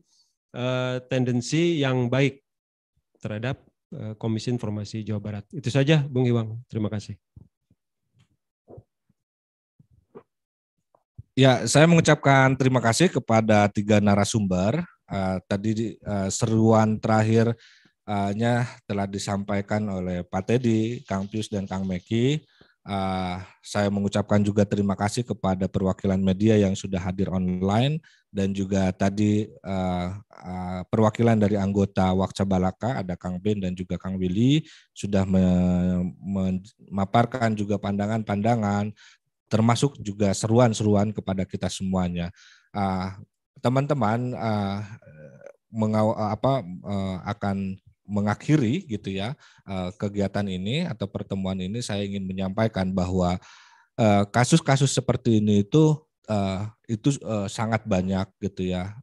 tendensi yang baik terhadap Komisi Informasi Jawa Barat. Itu saja, Bung Iwang. Terima kasih. Ya, saya mengucapkan terima kasih kepada tiga narasumber. Uh, tadi uh, seruan terakhirnya uh telah disampaikan oleh Pak Teddy, Kang Pius, dan Kang Meki. Uh, saya mengucapkan juga terima kasih kepada perwakilan media yang sudah hadir online dan juga tadi uh, uh, perwakilan dari anggota Wakca Balaka ada Kang Ben dan juga Kang Willy sudah memaparkan juga pandangan-pandangan termasuk juga seruan-seruan kepada kita semuanya. Ah, teman-teman ah, ah, akan mengakhiri gitu ya kegiatan ini atau pertemuan ini saya ingin menyampaikan bahwa kasus-kasus seperti ini itu itu sangat banyak gitu ya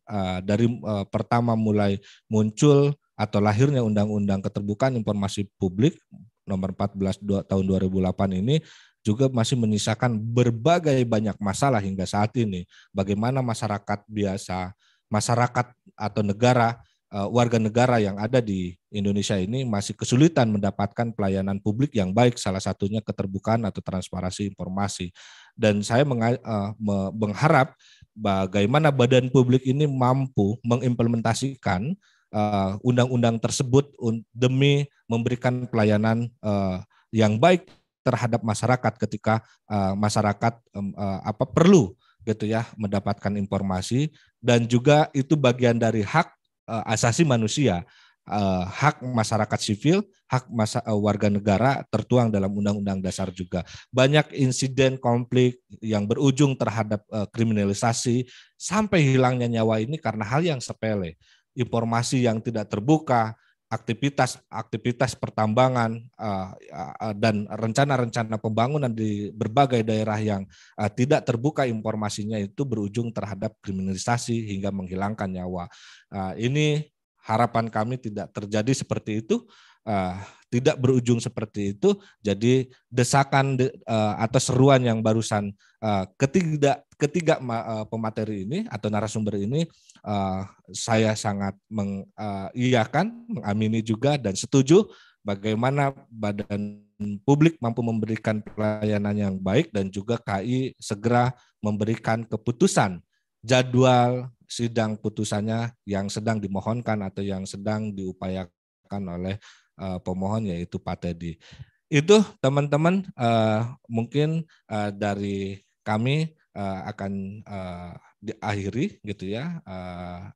dari pertama mulai muncul atau lahirnya undang-undang keterbukaan informasi publik nomor 14 tahun 2008 ini juga masih menyisakan berbagai banyak masalah hingga saat ini. Bagaimana masyarakat biasa, masyarakat atau negara eh, warga negara yang ada di Indonesia ini masih kesulitan mendapatkan pelayanan publik yang baik, salah satunya keterbukaan atau transparansi informasi. Dan saya eh, mengharap bagaimana badan publik ini mampu mengimplementasikan eh, undang-undang tersebut demi memberikan pelayanan yang baik terhadap masyarakat ketika uh, masyarakat um, uh, apa perlu gitu ya mendapatkan informasi dan juga itu bagian dari hak uh, asasi manusia uh, hak masyarakat sipil, hak masa, uh, warga negara tertuang dalam Undang-Undang Dasar juga. Banyak insiden konflik yang berujung terhadap uh, kriminalisasi sampai hilangnya nyawa ini karena hal yang sepele, informasi yang tidak terbuka, aktivitas aktivitas pertambangan eh, eh, dan rencana-rencana pembangunan di berbagai daerah yang eh, tidak terbuka informasinya itu berujung terhadap kriminalisasi hingga menghilangkan nyawa. ini harapan kami tidak terjadi seperti itu tidak berujung seperti itu. Jadi desakan de, uh, atau seruan yang barusan uh, ketiga ketiga uh, pemateri ini atau narasumber ini uh, saya sangat mengiyakan, mengamini juga dan setuju bagaimana badan publik mampu memberikan pelayanan yang baik dan juga KI segera memberikan keputusan jadwal sidang putusannya yang sedang dimohonkan atau yang sedang diupayakan oleh uh, pemohon yaitu Pak Teddy. Itu teman-teman uh, mungkin uh, dari kami uh, akan uh, diakhiri gitu ya uh,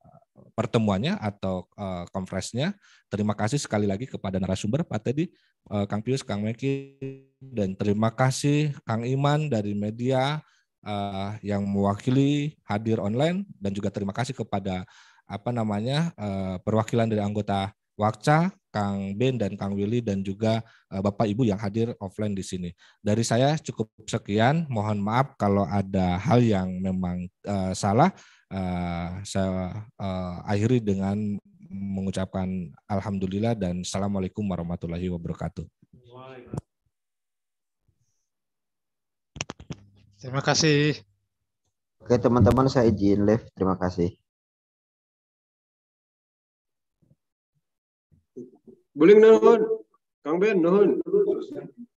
pertemuannya atau uh, konferensinya. Terima kasih sekali lagi kepada narasumber Pak Teddy, uh, Kang Pius, Kang Meki, dan terima kasih Kang Iman dari media uh, yang mewakili hadir online dan juga terima kasih kepada apa namanya uh, perwakilan dari anggota Wakca Kang Ben dan Kang Willy dan juga eh, Bapak Ibu yang hadir offline di sini. Dari saya cukup sekian. Mohon maaf kalau ada hal yang memang uh, salah. Uh, saya uh, akhiri dengan mengucapkan alhamdulillah dan assalamualaikum warahmatullahi wabarakatuh. Terima kasih. Oke teman-teman saya izin live. Terima kasih. Boleh nuhun. Kang Ben nuhun.